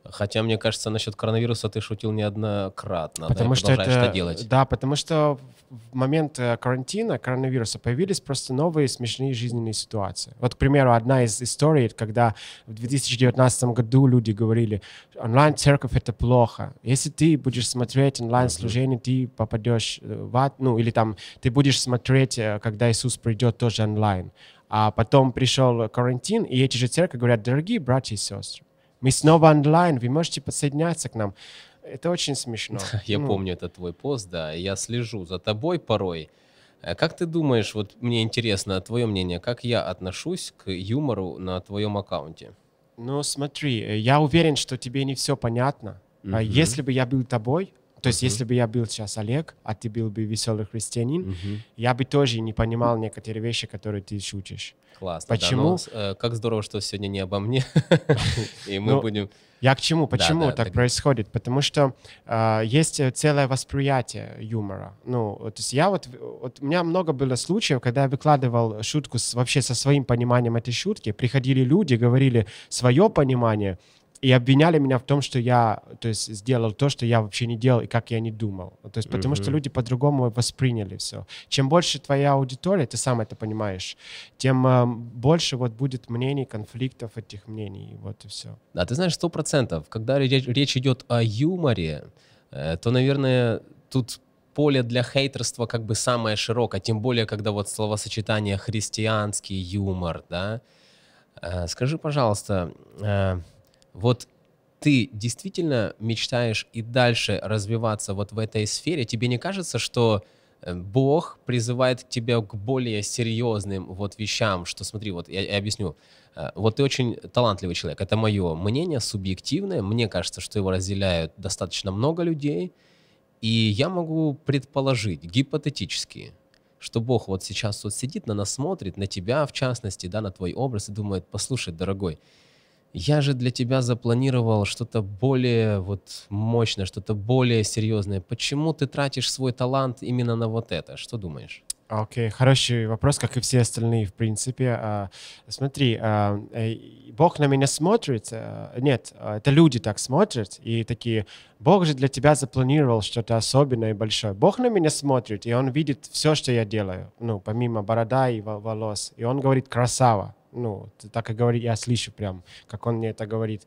Хотя, мне кажется, насчет коронавируса ты шутил неоднократно, потому да, что это, это делать. Да, потому что в момент э, карантина, коронавируса, появились просто новые смешные жизненные ситуации. Вот, к примеру, одна из историй, когда в 2019 году люди говорили, онлайн-церковь — это плохо. Если ты будешь смотреть онлайн-служение, ты попадешь э, в ад, ну, или там ты будешь смотреть, э, когда Иисус придет, тоже онлайн. А потом пришел карантин, и эти же церкви говорят, дорогие братья и сестры, мы снова онлайн, вы можете подсоединяться к нам. Это очень смешно. Я ну. помню, это твой пост, да. Я слежу за тобой порой. Э, как ты думаешь, вот мне интересно твое мнение, как я отношусь к юмору на твоем аккаунте? Ну, смотри, э, я уверен, что тебе не все понятно. Угу. Если бы я был тобой, то есть, если бы я был сейчас Олег, а ты был бы веселый христианин, я бы тоже не понимал некоторые вещи, которые ты шутишь. Классно. Почему? Да, ну, э, как здорово, что сегодня не обо мне, и мы ну, будем... Я к чему? Почему да, да, так так... происходит? Потому что э, есть э, целое восприятие юмора. Ну, то есть я вот, вот... У меня много было случаев, когда я выкладывал шутку с, вообще со своим пониманием этой шутки. Приходили люди, говорили свое понимание, и обвиняли меня в том, что я, то есть, сделал то, что я вообще не делал и как я не думал. То есть, потому mm-hmm. что люди по-другому восприняли все. Чем больше твоя аудитория, ты сам это понимаешь, тем э, больше вот будет мнений, конфликтов этих мнений, и вот и все. Да, ты знаешь, сто процентов. Когда речь, речь идет о юморе, э, то, наверное, тут поле для хейтерства как бы самое широкое, тем более, когда вот словосочетание «христианский юмор», да. Э, скажи, пожалуйста, э, вот ты действительно мечтаешь и дальше развиваться вот в этой сфере, тебе не кажется, что э, Бог призывает тебя к более серьезным вот вещам, что смотри, вот я, я объясню, э, вот ты очень талантливый человек, это мое мнение субъективное, мне кажется, что его разделяют достаточно много людей, и я могу предположить гипотетически, что Бог вот сейчас вот сидит на нас смотрит, на тебя в частности, да, на твой образ и думает, послушай, дорогой, я же для тебя запланировал что-то более вот мощное, что-то более серьезное. Почему ты тратишь свой талант именно на вот это? Что думаешь? А, окей, okay. хороший вопрос, как и все остальные, в принципе. А, смотри, а, э, Бог на меня смотрит, э, нет, это люди так смотрят, и такие, Бог же для тебя запланировал что-то особенное и большое. Бог на меня смотрит, и Он видит все, что я делаю, ну, помимо борода и волос, и Он говорит, красава, ну, так и говорит, я слышу прям, как он мне это говорит.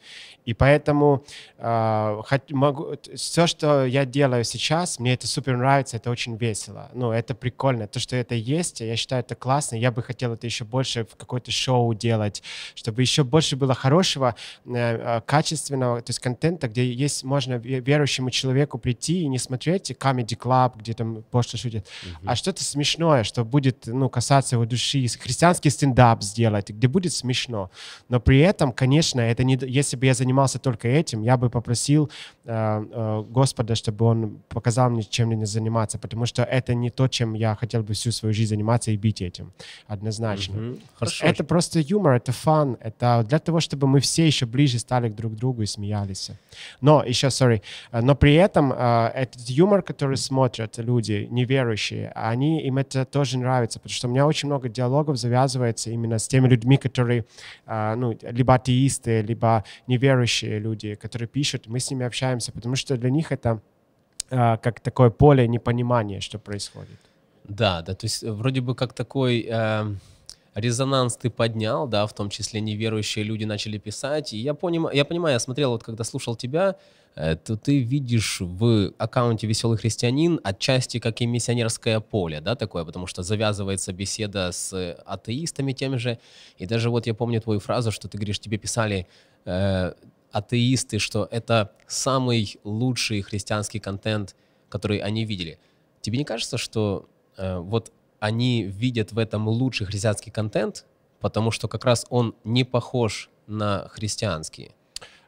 И поэтому э, хоть, могу, все, что я делаю сейчас, мне это супер нравится, это очень весело. Ну, это прикольно. То, что это есть, я считаю, это классно. Я бы хотел это еще больше в какое-то шоу делать, чтобы еще больше было хорошего, э, а, качественного, то есть контента, где есть, можно верующему человеку прийти и не смотреть Comedy Club, где там пошло шутит, угу. а что-то смешное, что будет, ну, касаться его души. Христианский стендап сделать, где будет смешно. Но при этом, конечно, это не, если бы я занимался только этим, я бы попросил э, э, Господа, чтобы он показал мне, чем мне заниматься, потому что это не то, чем я хотел бы всю свою жизнь заниматься и бить этим, однозначно. Mm-hmm. Хорошо. Это просто юмор, это фан, это для того, чтобы мы все еще ближе стали друг к другу и смеялись. Но, еще, sorry, э, но при этом э, этот юмор, который смотрят люди, неверующие, они, им это тоже нравится, потому что у меня очень много диалогов завязывается именно с теми людьми, людьми, которые, а, ну, либо атеисты, либо неверующие люди, которые пишут, мы с ними общаемся, потому что для них это а, как такое поле непонимания, что происходит. Да, да, то есть вроде бы как такой... Э резонанс ты поднял, да, в том числе неверующие люди начали писать. И я, поним, я понимаю, я смотрел, вот когда слушал тебя, э, то ты видишь в аккаунте «Веселый христианин» отчасти как и миссионерское поле, да, такое, потому что завязывается беседа с атеистами тем же. И даже вот я помню твою фразу, что ты говоришь, тебе писали э, атеисты, что это самый лучший христианский контент, который они видели. Тебе не кажется, что э, вот они видят в этом лучший христианский контент, потому что как раз он не похож на христианский.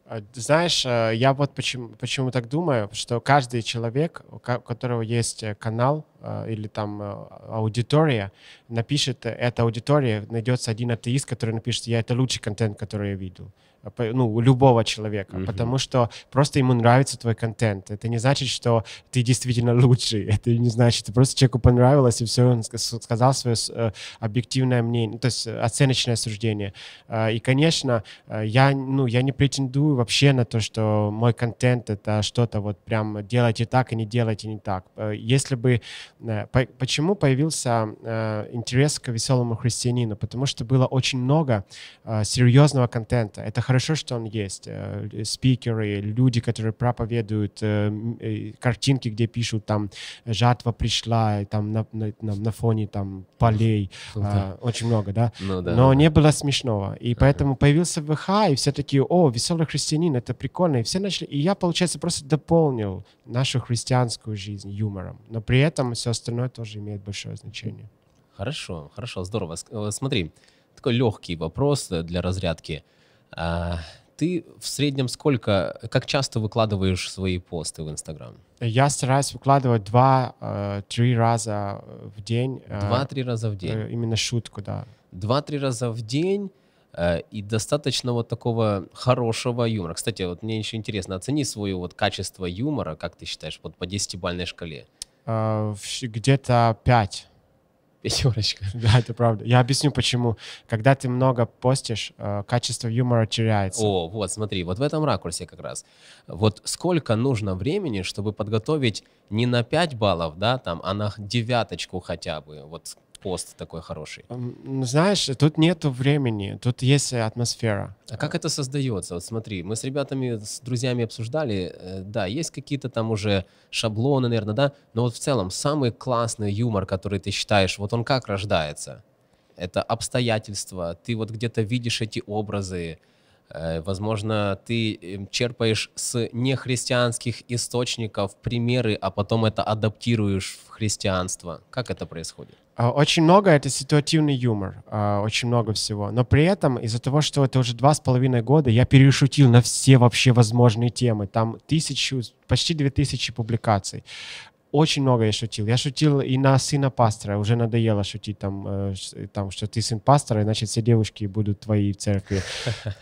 А, знаешь, э, я вот почему, почему так думаю, что каждый человек, у которого есть э, канал э, или там аудитория, напишет, эта аудитория, найдется один атеист, который напишет, я это лучший контент, который я видел ну, любого человека, mm-hmm. потому что просто ему нравится твой контент. Это не значит, что ты действительно лучший. Это не значит, просто человеку понравилось, и все, он сказал свое э, объективное мнение, то есть э, оценочное суждение. Э, и, конечно, я, ну, я не претендую вообще на то, что мой контент — это что-то вот прям делайте так и не делайте не так. Если бы... Почему появился интерес к веселому христианину? Потому что было очень много серьезного контента. Это хорошо, что он есть. Э, спикеры, люди, которые проповедуют, э, э, картинки, где пишут там «жатва пришла», там на, на, на фоне там полей. Ну а, да. Очень много, да? Ну, да? Но не было смешного. И ага. поэтому появился ВХ, и все такие «О, веселый христианин, это прикольно». И все начали... И я, получается, просто дополнил нашу христианскую жизнь юмором. Но при этом все остальное тоже имеет большое значение. Хорошо, хорошо, здорово. Смотри, такой легкий вопрос для разрядки – а, ты в среднем сколько, как часто выкладываешь свои посты в Инстаграм? Я стараюсь выкладывать э, э, два-три раза в день. Два-три раза в день? Именно шутку, да. Два-три раза в день э, и достаточно вот такого хорошего юмора. Кстати, вот мне еще интересно, оцени свое вот качество юмора, как ты считаешь, вот по 10 шкале. Где-то пять. Пятерочка. Да, это правда. Я объясню, почему. Когда ты много постишь, э, качество юмора теряется. О, вот, смотри, вот в этом ракурсе как раз. Вот сколько нужно времени, чтобы подготовить не на 5 баллов, да, там, а на девяточку хотя бы. Вот пост такой хороший? Ну, знаешь, тут нет времени, тут есть э, атмосфера. А как это создается? Вот смотри, мы с ребятами, с друзьями обсуждали, э, да, есть какие-то там уже шаблоны, наверное, да, но вот в целом самый классный юмор, который ты считаешь, вот он как рождается? Это обстоятельства, ты вот где-то видишь эти образы, э, Возможно, ты эм, черпаешь с нехристианских источников примеры, а потом это адаптируешь в христианство. Как это происходит? А, очень много это ситуативный юмор, а, очень много всего. Но при этом из-за того, что это уже два с половиной года, я перешутил на все вообще возможные темы. Там тысячу, почти две тысячи публикаций очень много я шутил. Я шутил и на сына пастора. Уже надоело шутить там, э, там что ты сын пастора, значит, все девушки будут твои в церкви.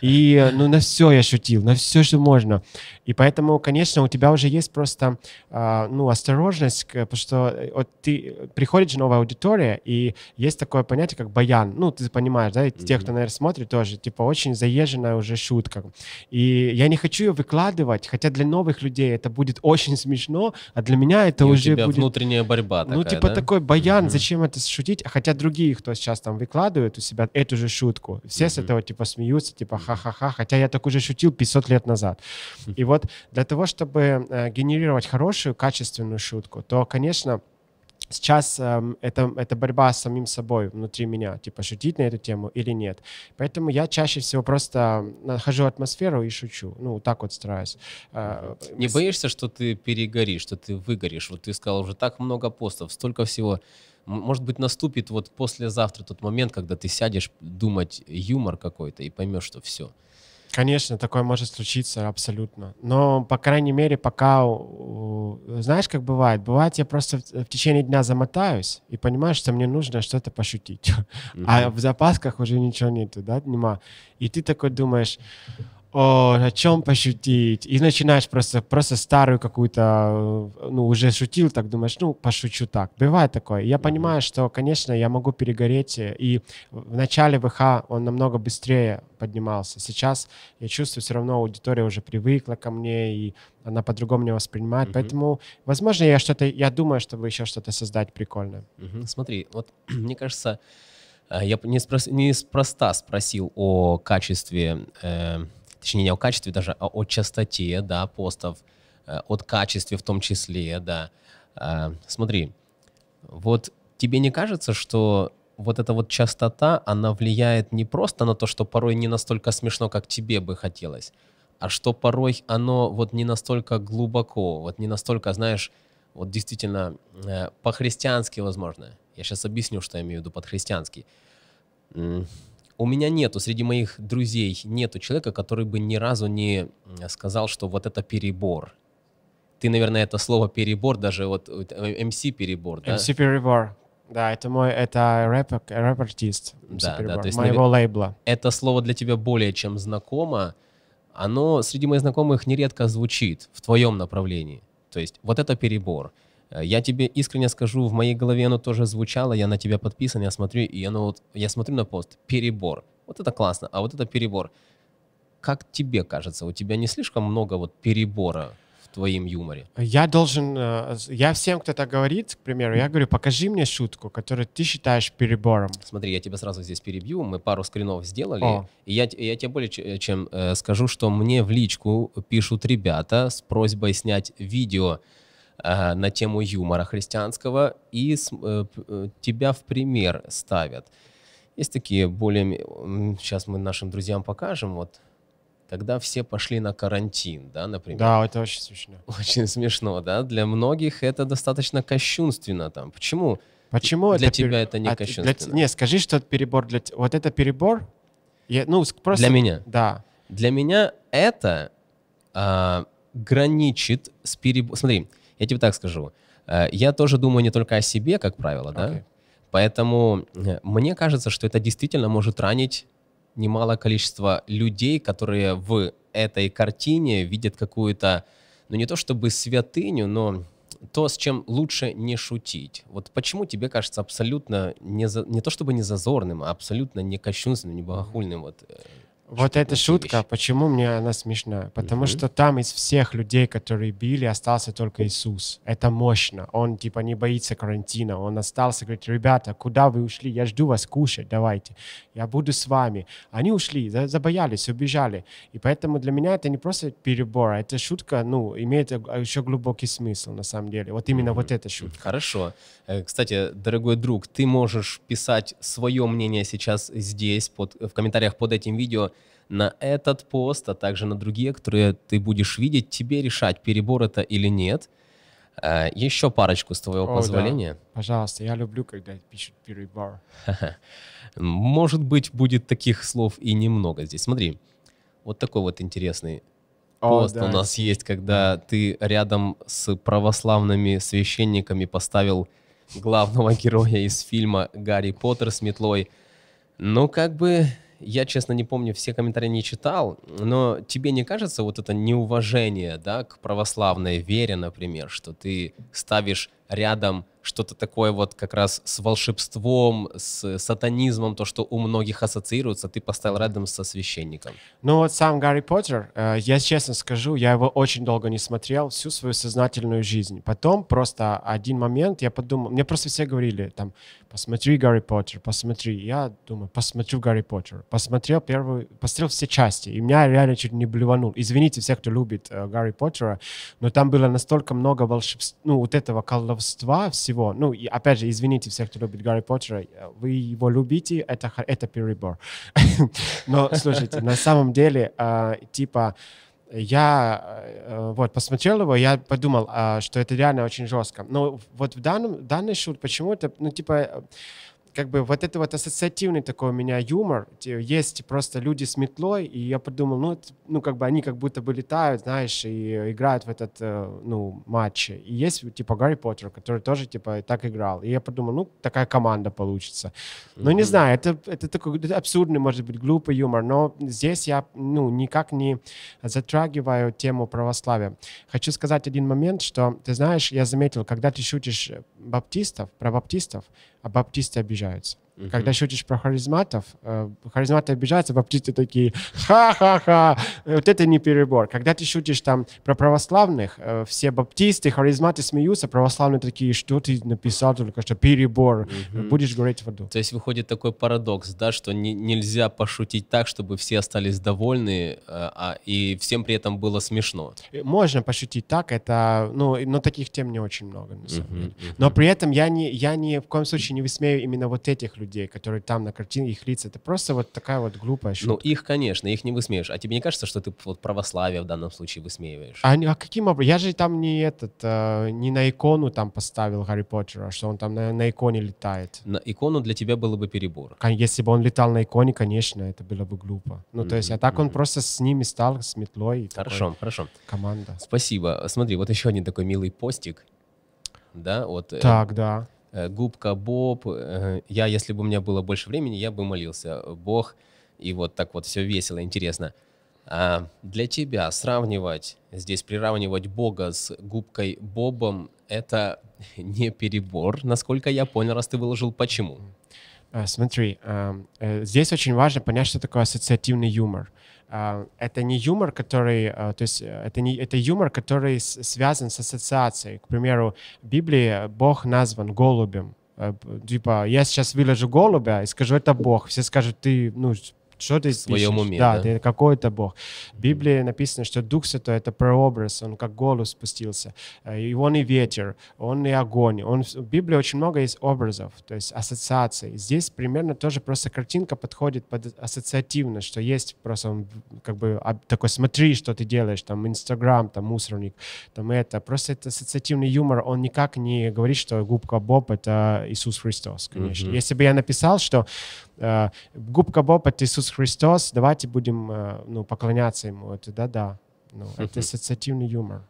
И э, ну, на все я шутил, на все, что можно. И поэтому, конечно, у тебя уже есть просто а, ну, осторожность, потому что э, вот, ты приходит же новая аудитория, и есть такое понятие, как баян. Ну, ты понимаешь, да, и те, кто, наверное, смотрит тоже, типа, очень заезженная уже шутка. И я не хочу ее выкладывать, хотя для новых людей это будет очень смешно, а для меня это уже уже тебя будет... внутренняя борьба ну, такая, Ну, типа да? такой баян, mm-hmm. зачем это шутить? Хотя другие, кто сейчас там выкладывают у себя эту же шутку, все mm-hmm. с этого типа смеются, типа ха-ха-ха, хотя я так уже шутил 500 лет назад. Mm-hmm. И вот для того, чтобы э, генерировать хорошую, качественную шутку, то, конечно, сейчас эм, это, это борьба с самим собой внутри меня, типа шутить на эту тему или нет. Поэтому я чаще всего просто нахожу атмосферу и шучу. Ну, так вот стараюсь. Э, Не боишься, что ты перегоришь, что ты выгоришь? Вот ты сказал, уже так много постов, столько всего. Может быть, наступит вот послезавтра тот момент, когда ты сядешь думать юмор какой-то и поймешь, что все – Конечно, такое может случиться абсолютно. Но, по крайней мере, пока... Знаешь, как бывает? Бывает, я просто в течение дня замотаюсь и понимаю, что мне нужно что-то пошутить. Mm-hmm. А в запасках уже ничего нету, да, нема. И ты такой думаешь о, на чем пошутить? И начинаешь просто, просто старую какую-то, э, ну, уже шутил, так думаешь, ну, пошучу так. Бывает такое. Я понимаю, что, конечно, я могу перегореть, э, и в начале ВХ он намного быстрее поднимался. Сейчас я чувствую, все равно аудитория уже привыкла ко мне, и она по-другому меня воспринимает. Угу. Поэтому, возможно, я что-то, я думаю, чтобы еще что-то создать прикольное. Угу. Смотри, вот мне кажется, э, я неспроста спросил о качестве э, точнее не о качестве даже, а о частоте, да, постов, э, от качестве в том числе, да. Э, смотри, вот тебе не кажется, что вот эта вот частота, она влияет не просто на то, что порой не настолько смешно, как тебе бы хотелось, а что порой оно вот не настолько глубоко, вот не настолько, знаешь, вот действительно э, по-христиански, возможно. Я сейчас объясню, что я имею в виду под христианский у меня нету, среди моих друзей нету человека, который бы ни разу не сказал, что вот это перебор. Ты, наверное, это слово перебор, даже вот MC э, перебор, да? MC перебор. Да, это мой, это рэп, рэп-артист да, да, то есть, моего навер... лейбла. Это слово для тебя более чем знакомо. Оно среди моих знакомых нередко звучит в твоем направлении. То есть вот это перебор. Э, я тебе искренне скажу, в моей голове оно тоже звучало, я на тебя подписан, я смотрю, и оно вот, я смотрю на пост, перебор. Вот это классно, а вот это перебор. Как тебе кажется, у тебя не слишком много вот перебора в твоем юморе? Я должен, э, я всем, кто так говорит, к примеру, я говорю, покажи мне шутку, которую ты считаешь перебором. Смотри, я тебя сразу здесь перебью, мы пару скринов сделали, О. и я, я тебе более чем э, скажу, что мне в личку пишут ребята с просьбой снять видео, э, на тему юмора христианского и с, э, э, тебя в пример ставят. Есть такие более... Сейчас мы нашим друзьям покажем, вот когда все пошли на карантин, да, например. Да, это очень смешно. Очень смешно, да. Для многих это достаточно кощунственно там. Почему? Почему для это тебя пер... это не От... А, кощунственно? Для... Не, скажи, что это перебор для тебя. Вот это перебор. Я... Ну, просто... Для меня. Да. Для меня это а, граничит с перебором. Смотри, я тебе так скажу. Э, я тоже думаю не только о себе, как правило, да? Поэтому э, мне кажется, что это действительно может ранить немало количество людей, которые в этой картине видят какую-то, ну не то чтобы святыню, но то, с чем лучше не шутить. Вот почему тебе кажется абсолютно не, за, не то чтобы не зазорным, а абсолютно не кощунственным, не богохульным вот э, вот эта шутка, вещь. почему мне она смешна? Потому угу. что там из всех людей, которые били, остался только Иисус. Это мощно. Он типа не боится карантина. Он остался, говорит, ребята, куда вы ушли? Я жду вас кушать, давайте. Я буду с вами. Они ушли, забоялись, убежали. И поэтому для меня это не просто перебор, а эта шутка, ну, имеет еще глубокий смысл на самом деле. Вот именно угу. вот эта шутка. Хорошо. Э, кстати, дорогой друг, ты можешь писать свое мнение сейчас здесь, под, в комментариях под этим видео на этот пост, а также на другие, которые ты будешь видеть, тебе решать, перебор это или нет. А, еще парочку с твоего О, позволения. Да. Пожалуйста, я люблю, когда пишут перебор. Может быть, будет таких слов и немного здесь. Смотри, вот такой вот интересный пост О, да. у нас есть, когда ты рядом с православными священниками поставил главного героя из фильма «Гарри Поттер» с метлой. Ну, как бы я, честно, не помню, все комментарии не читал, но тебе не кажется вот это неуважение, да, к православной вере, например, что ты ставишь рядом что-то такое вот как раз с волшебством, с сатанизмом, то, что у многих ассоциируется, ты поставил рядом со священником. Ну вот сам Гарри Поттер, э, я честно скажу, я его очень долго не смотрел, всю свою сознательную жизнь. Потом просто один момент я подумал, мне просто все говорили, там, посмотри Гарри Поттер, посмотри. Я думаю, посмотрю Гарри Поттер. Посмотрел первую, посмотрел все части, и меня реально чуть не блеванул. Извините всех, кто любит э, Гарри Поттера, но там было настолько много волшебств, ну, вот этого колдовства, всего всего. Ну, и опять же, извините всех, кто любит Гарри Поттера, э, вы его любите, это, это перебор. Но, слушайте, на самом деле, э, типа, я э, вот посмотрел его, я подумал, что это реально очень жестко. Но вот в данном, данный шут почему-то, ну, типа, как бы вот это вот ассоциативный такой у меня юмор. Есть просто люди с метлой, и я подумал, ну, это, ну как бы они как будто бы летают, знаешь, и э, играют в этот, э, ну, матч. И есть типа Гарри Поттер, который тоже типа так играл. И я подумал, ну, такая команда получится. Но ну, mm-hmm. не знаю, это, это такой абсурдный, может быть, глупый юмор, но здесь я, ну, никак не затрагиваю тему православия. Хочу сказать один момент, что, ты знаешь, я заметил, когда ты шутишь э, баптистов, про баптистов, а баптисты обижаются. Угу. Когда шутишь про харизматов, э, харизматы обижаются, баптисты такие «ха-ха-ха». Вот это не перебор. Когда ты шутишь там про православных, э, все баптисты, харизматы смеются, православные такие «что ты написал только что? Перебор. Угу. Будешь гореть в аду». То есть выходит такой парадокс, да, что не, нельзя пошутить так, чтобы все остались довольны, э, а, и всем при этом было смешно. Э, можно пошутить так, это, ну, но таких тем не очень много, на самом угу, деле. Но при этом я, не, я ни в коем случае не высмею именно вот этих людей, людей, которые там на картине, их лица. Это просто вот такая вот глупая ну, шутка. Ну, их, конечно, их не высмеешь. А тебе не кажется, что ты вот православие в данном случае высмеиваешь? А, а каким образом? Я же там не этот, а, не на икону там поставил Гарри Поттера, а что он там на, на иконе летает. На икону для тебя было бы перебор. Если бы он летал на иконе, конечно, это было бы глупо. Ну, mm-hmm. то есть, а так mm-hmm. он просто с ними стал, с метлой. Хорошо, хорошо. Команда. Спасибо. Смотри, вот еще один такой милый постик да, вот. Э, так, да. Э, губка Боб. Э, я, если бы у меня было больше времени, я бы молился. Э, Бог. И вот так вот все весело, интересно. А для тебя сравнивать, здесь приравнивать Бога с губкой Бобом, это не перебор, насколько я понял, раз ты выложил почему. А, смотри, здесь очень важно понять, что такое ассоциативный юмор. Uh, а, это не юмор, который, а, то есть э, это не это юмор, который связан с ассоциацией. К примеру, в Библии Бог назван голубем. Э, типа, я сейчас вылежу голубя и скажу, это Бог. Все скажут, ты, ну, что ты в своем пишешь? уме. Да, да? ты какой-то Бог. В Библии написано, что Дух Святой — это прообраз, он как голос спустился. Э, и он и ветер, он и огонь. Он, в Библии очень много есть образов, то есть ассоциаций. Здесь примерно тоже просто картинка подходит под ассоциативно, что есть просто как бы такой «смотри, что ты делаешь», там Инстаграм, там мусорник, там это. Просто это ассоциативный юмор, он никак не говорит, что губка Боб — это Иисус Христос, конечно. Mm-hmm. Если бы я написал, что Э, губка Боб — это Иисус Христос, давайте будем э, ну, поклоняться Ему. Это да-да, ну, это ассоциативный юмор.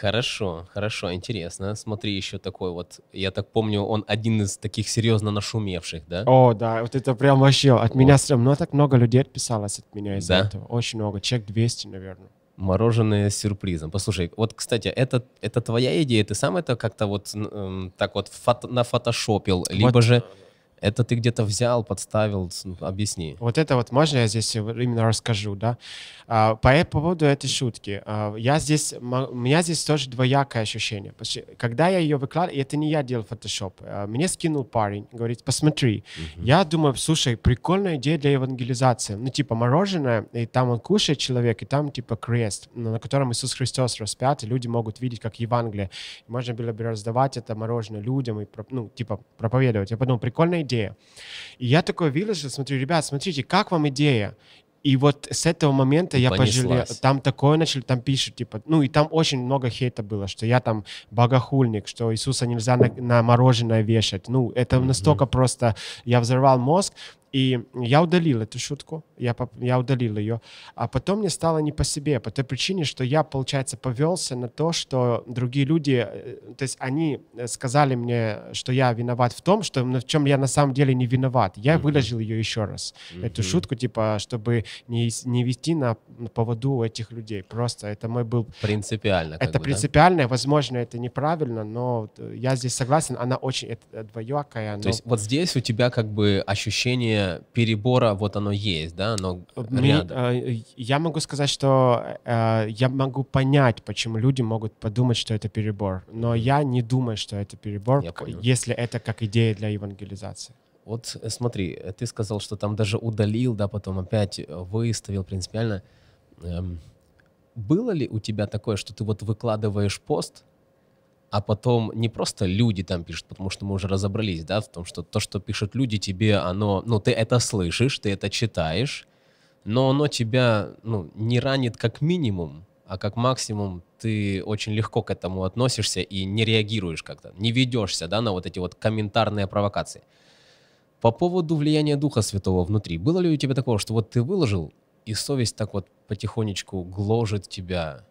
Хорошо, хорошо, интересно. Смотри, еще такой вот, я так помню, он один из таких серьезно нашумевших, да? О, да, вот это прям вообще от вот. меня стрёмно. Ну, а так много людей отписалось от меня из-за да? этого. Очень много, человек 200, наверное. Мороженое с сюрпризом. Послушай, вот, кстати, это, это твоя идея? Ты сам это как-то вот эм, так вот фото, нафотошопил? Либо вот, же... Это ты где-то взял, подставил, ну, объясни. Вот это вот, можно я здесь именно расскажу, да? А, э, по поводу этой шутки. А, я здесь, у меня здесь тоже двоякое ощущение. когда я ее выкладывал, это не я делал фотошоп. А, мне скинул парень, говорит, посмотри. Угу. Я думаю, слушай, прикольная идея для евангелизации. Ну, типа мороженое, и там он кушает человек, и там типа крест, на котором Иисус Христос распят, и люди могут видеть, как Евангелие. можно было бы раздавать это мороженое людям и, ну, типа проповедовать. Я подумал, прикольная идея идея. И я такой видел, что смотрю, ребят, смотрите, как вам идея? И вот с этого момента я пожалел. Там такое начали, там пишут, типа, ну и там очень много хейта было, что я там богохульник, что Иисуса нельзя на, на мороженое вешать. Ну, это mm-hmm. настолько просто, я взорвал мозг, и я удалил эту шутку, я, я удалил ее. А потом мне стало не по себе, по той причине, что я, получается, повелся на то, что другие люди, э, то есть они э, сказали мне, что я виноват в том, что, в чем я на самом деле не виноват. Я mm-hmm. выложил ее еще раз, mm-hmm. эту шутку, типа, чтобы не, не вести на, на поводу этих людей. Просто это мой был... Принципиально. Это бы, принципиально, да? возможно, это неправильно, но э, я здесь согласен, она очень двоякая. Но... То есть вот здесь у тебя как бы ощущение перебора, вот оно есть, да, но рядом. Э, я могу сказать, что э, я могу понять, почему люди могут подумать, что это перебор, но я не думаю, что это перебор, если это как идея для евангелизации. Вот э, смотри, ты сказал, что там даже удалил, да, потом опять выставил принципиально. Эм, было ли у тебя такое, что ты вот выкладываешь пост, а потом не просто люди там пишут, потому что мы уже разобрались, да, в том, что то, что пишут люди тебе, оно, ну, ты это слышишь, ты это читаешь, но оно тебя, ну, не ранит как минимум, а как максимум ты очень легко к этому относишься и не реагируешь как-то, не ведешься, да, на вот эти вот комментарные провокации. По поводу влияния Духа Святого внутри, было ли у тебя такого, что вот ты выложил, и совесть так вот потихонечку гложет тебя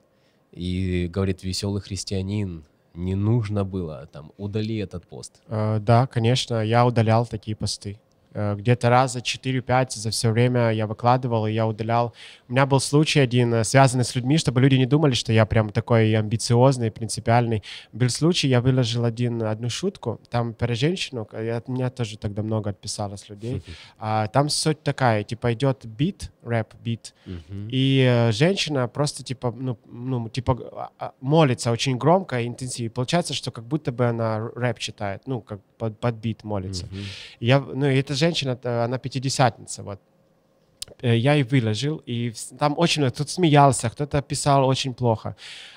и говорит «веселый христианин», не нужно было, там, удали этот пост. А, да, конечно, я удалял такие посты. Э, где-то раза 4-5 за все время я выкладывал, и я удалял. У меня был случай один, э, связанный с людьми, чтобы люди не думали, что я прям такой амбициозный, принципиальный. Был случай, я выложил один, одну шутку, там про женщину, и от меня тоже тогда много отписалось людей. А, там суть такая, типа идет бит, рэп, бит, и э, женщина просто типа, ну, ну, типа а, а, молится очень громко и интенсивно. Получается, что как будто бы она рэп читает, ну, как под, под бит молится. Я, ну, это же женщина, э, она пятидесятница, вот. Э, я и выложил, и там очень кто-то э, смеялся, кто-то писал очень плохо.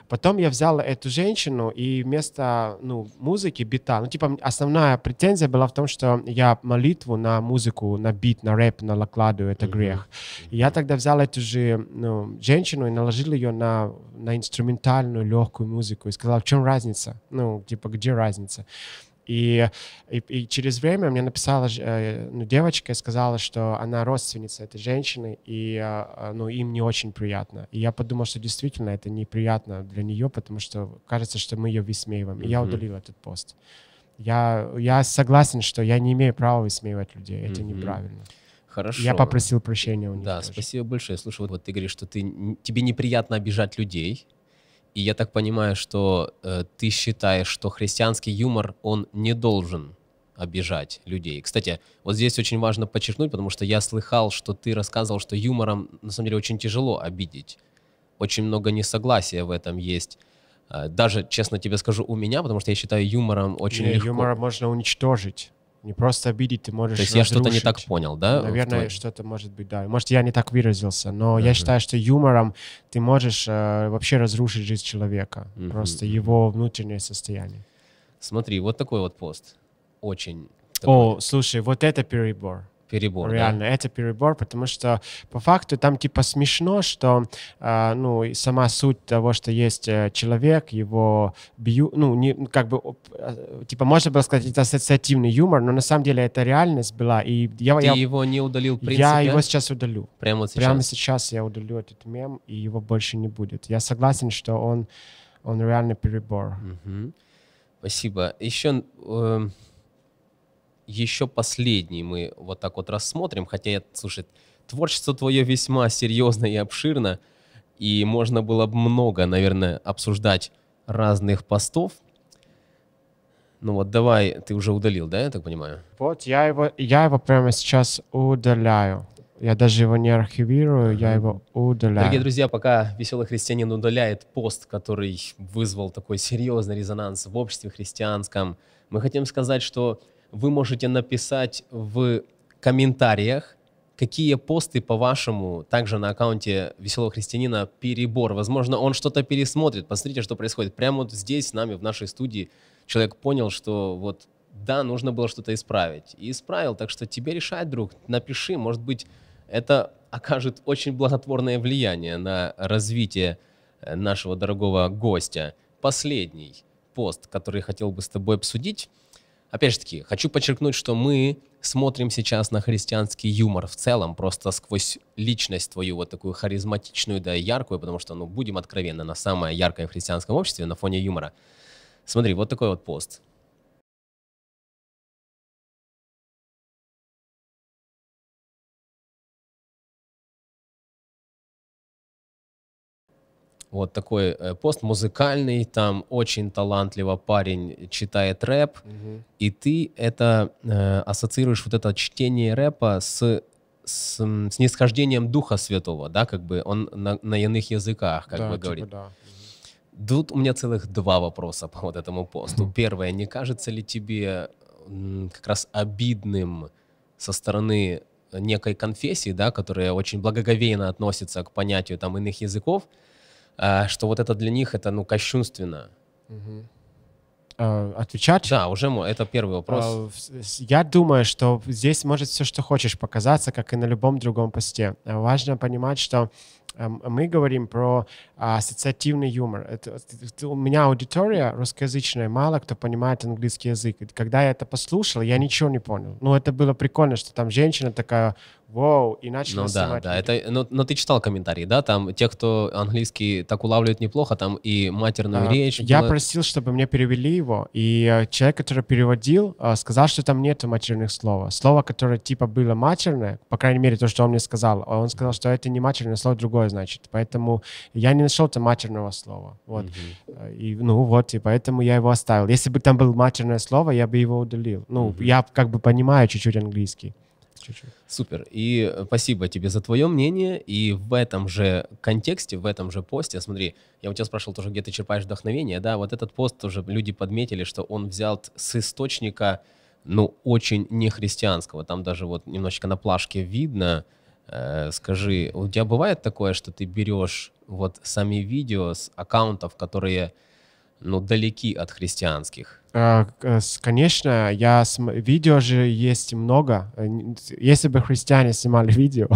Потом я взял эту женщину, и вместо ну, музыки, бита, ну, типа, основная претензия была в том, что я молитву на музыку, на бит, на рэп на лакладу это грех. И я тогда взял эту же ну, женщину и наложил ее на, на инструментальную легкую музыку и сказал, в чем разница? Ну, типа, где разница? И, и, и через время мне написала э, ну, девочка и сказала, что она родственница этой женщины, и а, а, ну, им не очень приятно. И я подумал, что действительно это неприятно для нее, потому что кажется, что мы ее высмеиваем. И mm-hmm. я удалил этот пост. Я, я согласен, что я не имею права высмеивать людей. Это mm-hmm. неправильно. Хорошо. Я попросил прощения у них. Да, тоже. спасибо большое. Слушай, вот, вот ты говоришь, что ты, тебе неприятно обижать людей, и я так понимаю, что э, ты считаешь, что христианский юмор, он не должен обижать людей. Кстати, вот здесь очень важно подчеркнуть, потому что я слыхал, что ты рассказывал, что юмором на самом деле очень тяжело обидеть. Очень много несогласия в этом есть. Э, даже, честно тебе скажу, у меня, потому что я считаю юмором очень Не, легко. Юмора можно уничтожить не просто обидеть, ты можешь. То есть разрушить. я что-то не так понял, да? Наверное, твой... что-то может быть, да. Может, я не так выразился, но uh-huh. я считаю, что юмором ты можешь э, вообще разрушить жизнь человека, uh-huh. просто его внутреннее состояние. Смотри, вот такой вот пост. Очень. Такой. О, слушай, вот это перебор перебор. Реально, да? это перебор, потому что по факту там типа смешно, что э, ну сама суть того, что есть э, человек, его бьют, ну не, ну, как бы э, типа можно было сказать это ассоциативный юмор, но на самом деле это реальность была и я Ты я его не удалил в принципе. Я его сейчас удалю. Прямо сейчас. Прямо сейчас я удалю этот мем и его больше не будет. Я согласен, что он он реально перебор. Угу. Спасибо. Еще э, эм, еще последний мы вот так вот рассмотрим, хотя, я, слушай, творчество твое весьма серьезно и обширно, и можно было бы много, наверное, обсуждать разных постов. Ну вот давай, ты уже удалил, да, я так понимаю? Вот я его, я его прямо сейчас удаляю. Я даже его не архивирую, я его удаляю. Дорогие друзья, пока веселый христианин удаляет пост, который вызвал такой серьезный резонанс в обществе христианском, мы хотим сказать, что вы можете написать в комментариях, какие посты, по-вашему, также на аккаунте Веселого Христианина перебор. Возможно, он что-то пересмотрит. Посмотрите, что происходит. Прямо вот здесь, с нами, в нашей студии, человек понял, что вот да, нужно было что-то исправить. И исправил, так что тебе решать, друг, напиши, может быть, это окажет очень благотворное влияние на развитие э, нашего дорогого гостя. Последний пост, который хотел бы с тобой обсудить – Опять же таки, хочу подчеркнуть, что мы смотрим сейчас на христианский юмор в целом, просто сквозь личность твою, вот такую харизматичную, да, яркую, потому что, ну, будем откровенны, она самая яркая в христианском обществе на фоне юмора. Смотри, вот такой вот пост. Вот такой э, пост музыкальный, там очень талантливо парень читает рэп, угу. и ты это э, ассоциируешь вот это чтение рэпа с с, с нисхождением Духа Святого, да, как бы он на, на иных языках, как да, бы типа говорит. Да. Тут у меня целых два вопроса по вот этому посту. Mm-hmm. Первое, не кажется ли тебе как раз обидным со стороны некой конфессии, да, которая очень благоговейно относится к понятию там иных языков, а, что вот это для них это ну кощунственно. Угу. Отвечать? Да, уже мой, это первый а, вопрос. Я думаю, что здесь может все, что хочешь, показаться, как и на любом другом посте. Важно понимать, что эм, мы говорим про ассоциативный юмор. Это, у меня аудитория русскоязычная, мало кто понимает английский язык. когда я это послушал, я ничего не понял. но ну, это было прикольно, что там женщина такая вау, и начали Ну да, да, это, но, ну, но ну, ты читал комментарии, да, там те, кто английский так улавливает неплохо, там и матерную а, речь. Я было... просил, чтобы мне перевели его, и э, человек, который переводил, э, сказал, что там нет матерных слов. Слово, которое типа было матерное, по крайней мере, то, что он мне сказал, а он сказал, что это не матерное слово, другое значит. Поэтому я не нашел там матерного слова. Вот. Угу. И, ну вот, и поэтому я его оставил. Если бы там было матерное слово, я бы его удалил. Ну, угу. я как бы понимаю чуть-чуть английский чуть-чуть. Супер. И э, спасибо тебе за твое мнение. И в этом же контексте, в этом же посте, смотри, я у тебя спрашивал тоже, где ты черпаешь вдохновение. Да, вот этот пост тоже люди подметили, что он взял с источника, ну, очень нехристианского. Там даже вот немножечко на плашке видно, э, Скажи, у тебя бывает такое, что ты берешь вот сами видео с аккаунтов, которые но далеки от христианских. А, э, конечно, я см... видео же есть много. Э, если бы христиане снимали видео,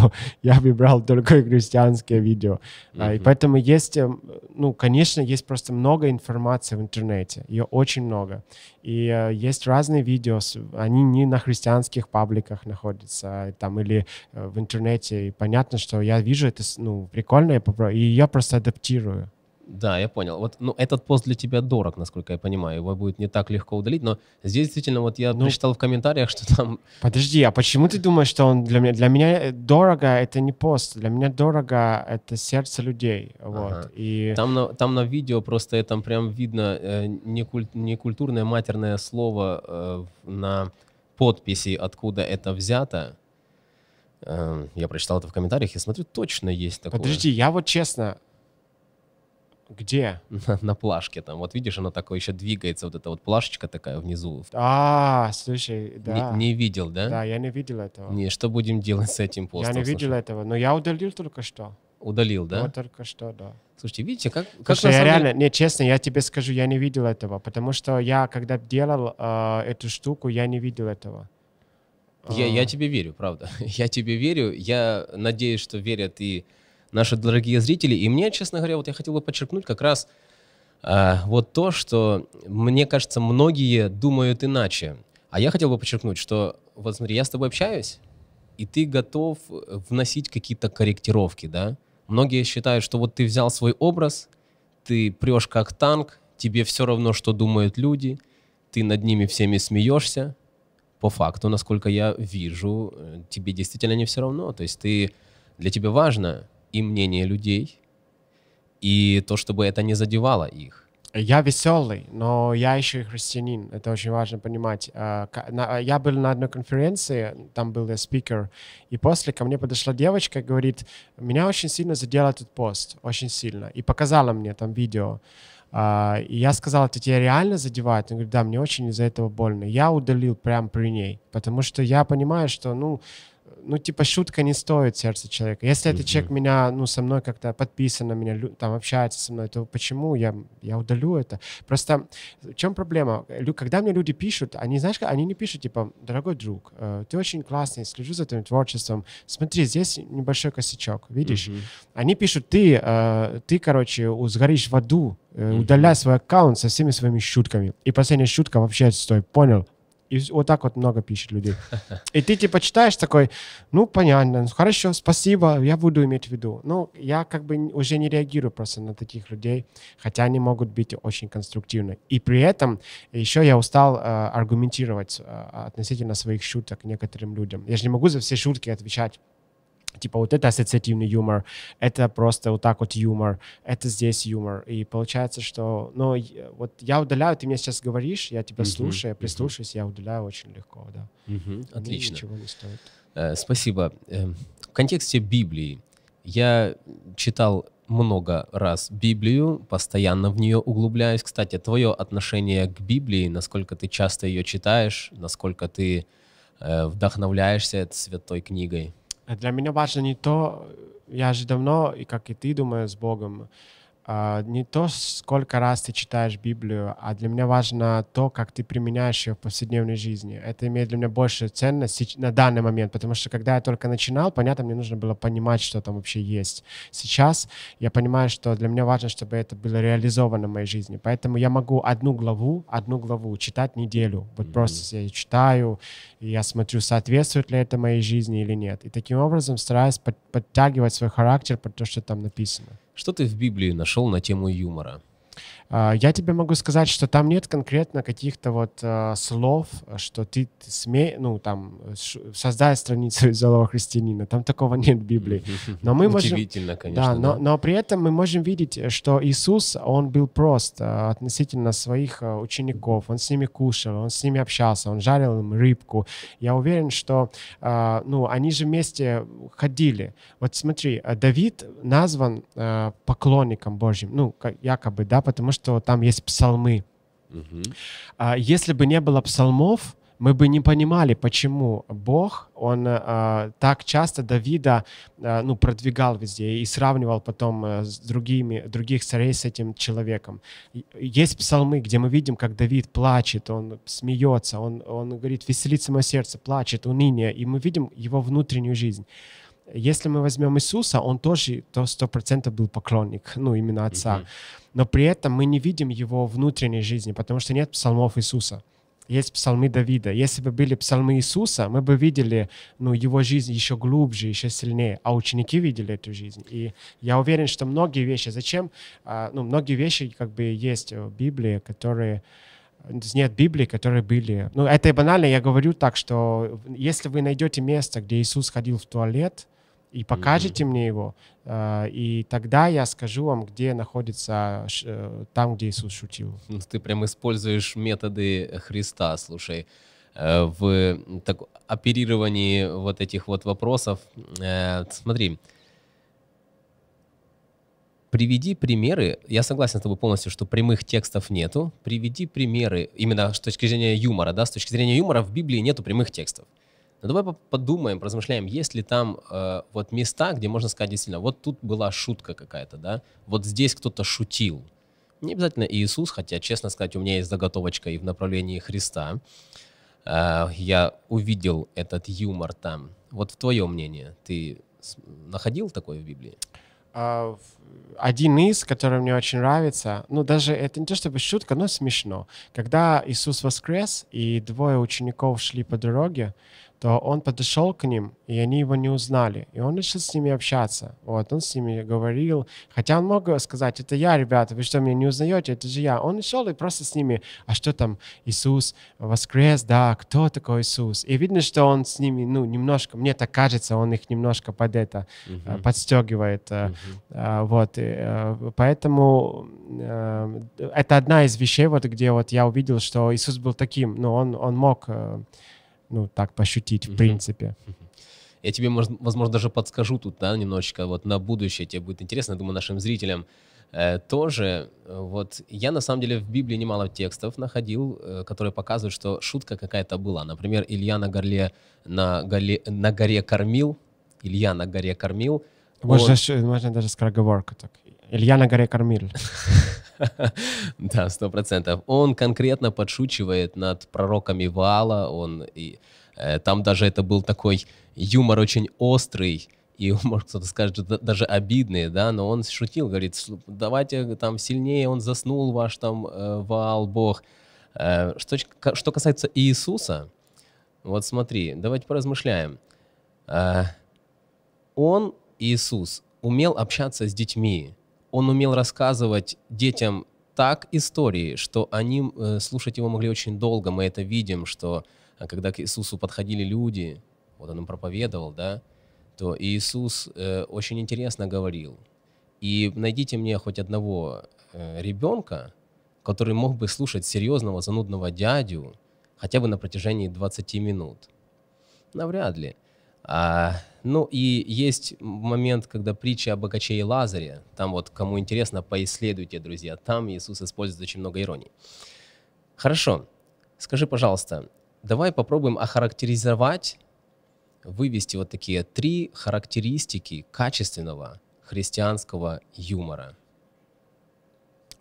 я бы брал только христианские видео. Mm-hmm. И поэтому есть, э, ну, конечно, есть просто много информации в интернете. Ее очень много. И есть разные видео, они не на христианских пабликах находятся, а, там или в интернете. И понятно, что я вижу это, ну, прикольно, и я просто адаптирую. Да, я понял. Вот, ну, этот пост для тебя дорог, насколько я понимаю. Его будет не так легко удалить, но здесь действительно вот я ну, прочитал в комментариях, что там... Подожди, а почему ты думаешь, что он для меня... Для меня э, дорого а — это не пост. Для меня дорого а — это сердце людей. Вот. Ага. И... Там, на, там на видео просто это прям видно э, некульт, некультурное матерное слово э, на подписи, откуда это взято. Э, я прочитал это в комментариях и смотрю, точно есть такое. Подожди, я вот честно, где? На, на плашке там. Вот видишь, она такое еще двигается, вот эта вот плашечка такая внизу. А, слушай, да. Не, не видел, да? Да, я не видел этого. Не, что будем делать с этим постом? Я не видел слушай? этого, но я удалил только что. Удалил, да? Вот только что, да. Слушайте, видите, как... как Слушай, я реально, не, честно, я тебе скажу, я не видел этого, потому что я, когда делал э, эту штуку, я не видел этого. Я, я а. тебе верю, правда. Я тебе верю. Я надеюсь, что верят и наши дорогие зрители. И мне, честно говоря, вот я хотел бы подчеркнуть как раз э, вот то, что, мне кажется, многие думают иначе. А я хотел бы подчеркнуть, что вот смотри, я с тобой общаюсь, и ты готов э, вносить какие-то корректировки, да? Многие считают, что вот ты взял свой образ, ты прешь как танк, тебе все равно, что думают люди, ты над ними всеми смеешься. По факту, насколько я вижу, э, тебе действительно не все равно. То есть ты, для тебя важно, и мнение людей, и то, чтобы это не задевало их. Я веселый, но я еще и христианин. Это очень важно понимать. А, а, я был на одной конференции, там был я спикер, и после ко мне подошла девочка и говорит, меня очень сильно задел этот пост, очень сильно, и показала мне там видео. А, и я сказал, это тебя реально задевает? Она говорит, да, мне очень из-за этого больно. Я удалил прям при ней, потому что я понимаю, что, ну, ну, типа, шутка не стоит сердца человека. Если mm-hmm. этот человек меня, ну, со мной как-то подписан на меня, там, общается со мной, то почему я, я удалю это? Просто в чем проблема? Когда мне люди пишут, они, знаешь, они не пишут, типа, дорогой друг, э, ты очень классный, слежу за твоим творчеством, смотри, здесь небольшой косячок, видишь? Mm-hmm. Они пишут, ты, э, ты, короче, сгоришь в аду, э, удаляй свой аккаунт со всеми своими шутками И последняя шутка вообще отстой, понял? И вот так вот много пишет людей. И ты типа читаешь такой, ну понятно, ну, хорошо, спасибо, я буду иметь в виду. Ну, я как бы уже не реагирую просто на таких людей, хотя они могут быть очень конструктивны. И при этом еще я устал э, аргументировать э, относительно своих шуток некоторым людям. Я же не могу за все шутки отвечать типа вот это ассоциативный юмор, это просто вот так вот юмор, это здесь юмор. И получается, что, ну, э, вот я удаляю, ты мне сейчас говоришь, я тебя uh-huh, слушаю, я прислушаюсь, uh-huh. я удаляю очень легко, да. Uh-huh, отлично. Ничего не стоит. Uh, спасибо. Эм, в контексте Библии я читал много раз Библию, постоянно в нее углубляюсь. Кстати, твое отношение к Библии, насколько ты часто ее читаешь, насколько ты э, вдохновляешься этой святой книгой? Э, для меня важно не то, я же давно, и как и ты, думаю, с Богом, а, не то, сколько раз ты читаешь Библию, а для меня важно то, как ты применяешь ее в повседневной жизни. Это имеет для меня большую ценность на данный момент, потому что когда я только начинал, понятно, мне нужно было понимать, что там вообще есть. Сейчас я понимаю, что для меня важно, чтобы это было реализовано в моей жизни. Поэтому я могу одну главу, одну главу читать неделю. Вот mm-hmm. просто я читаю, и я смотрю, соответствует ли это моей жизни или нет. И таким образом стараюсь под, подтягивать свой характер под то, что там написано. Что ты в Библии нашел на тему юмора? А, я тебе могу сказать, что там нет конкретно каких-то вот э, слов, что ты, ты смей, ну там создай страницу золотого христианина. Там такого нет в Библии. Но мы можем, конечно. Да, да. Но, при этом мы можем видеть, что Иисус, он был прост э, относительно своих э, учеников. Он с ними кушал, он с ними общался, он жарил им рыбку. Я уверен, что э, ну они же вместе ходили. Вот смотри, э, Давид назван э, поклонником Божьим, ну как, якобы, да, потому что что там есть псалмы. Угу. если бы не было псалмов, мы бы не понимали, почему Бог, он э, так часто Давида э, ну, продвигал везде и сравнивал потом с другими, других царей с этим человеком. Есть псалмы, где мы видим, как Давид плачет, он смеется, он, он говорит, веселится мое сердце, плачет, уныние, и мы видим его внутреннюю жизнь. Если мы возьмем Иисуса, он тоже то сто процентов был поклонник, ну, именно Отца. Mm-hmm. Но при этом мы не видим его внутренней жизни, потому что нет псалмов Иисуса. Есть псалмы Давида. Если бы были псалмы Иисуса, мы бы видели ну, его жизнь еще глубже, еще сильнее. А ученики видели эту жизнь. И я уверен, что многие вещи, зачем, а, ну, многие вещи как бы есть в Библии, которые э, нет Библии, которые были. Ну, это банально, я говорю так, что если вы найдете место, где Иисус ходил в туалет, и покажите mm-hmm. мне его, э, и тогда я скажу вам, где находится э, там, где Иисус шутил. Ну, ты прям используешь методы Христа, слушай. Э, в так, оперировании вот этих вот вопросов. Смотри, приведи примеры. Я согласен с тобой полностью, что прямых текстов нету. Приведи примеры именно с точки зрения юмора, да, с точки зрения юмора в Библии нету прямых текстов. Но ну, давай подумаем, размышляем, есть ли там э, вот места, где можно сказать действительно, вот тут была шутка какая-то, да, вот здесь кто-то шутил. Не обязательно Иисус, хотя, честно сказать, у меня есть заготовочка и в направлении Христа. Э, я увидел этот юмор там. Вот в твое мнение, ты находил такое в Библии? А, один из, который мне очень нравится, ну даже это не то чтобы шутка, но смешно. Когда Иисус воскрес, и двое учеников шли по дороге, то он подошел к ним, и они его не узнали. И он начал с ними общаться. Вот, он с ними говорил. Хотя он мог сказать, это я, ребята, вы что, меня не узнаете? Это же я. Он шел и просто с ними, а что там, Иисус воскрес, да, кто такой Иисус? И видно, что он с ними, ну, немножко, мне так кажется, он их немножко под это, uh э, подстегивает. uh э, э, Вот, и, поэтому это одна из вещей, вот, где вот я увидел, что Иисус был таким, но ну, он, он мог ну, так пощутить, в принципе. Я тебе, возможно, даже подскажу тут, да, немножечко, вот на будущее тебе будет интересно, я думаю, нашим зрителям э, тоже. Вот я, на самом деле, в Библии немало текстов находил, э, которые показывают, что шутка какая-то была. Например, Илья на, горле, на, горле, на горе кормил, Илья на горе кормил. Можно, вот. можно даже скороговорка так. Илья на горе кормил. Да, сто процентов. Он конкретно подшучивает над пророками Вала. Он и э, там даже это был такой юмор очень острый. И, может, кто-то скажет, даже обидные, да, но он шутил, говорит, давайте там сильнее, он заснул ваш там э, Ваал Бог. Э, что, что касается Иисуса, вот смотри, давайте поразмышляем. Э, он, Иисус, умел общаться с детьми, он умел рассказывать детям так истории, что они э, слушать его могли очень долго. Мы это видим, что э, когда к Иисусу подходили люди, вот он им проповедовал, да, то Иисус э, очень интересно говорил. И найдите мне хоть одного ребенка, который мог бы слушать серьезного занудного дядю хотя бы на протяжении 20 минут. Навряд ли. А ну и есть момент, когда притча о богаче и Лазаре, там вот, кому интересно, поисследуйте, друзья, там Иисус использует очень много иронии. Хорошо, скажи, пожалуйста, давай попробуем охарактеризовать, вывести вот такие три характеристики качественного христианского юмора.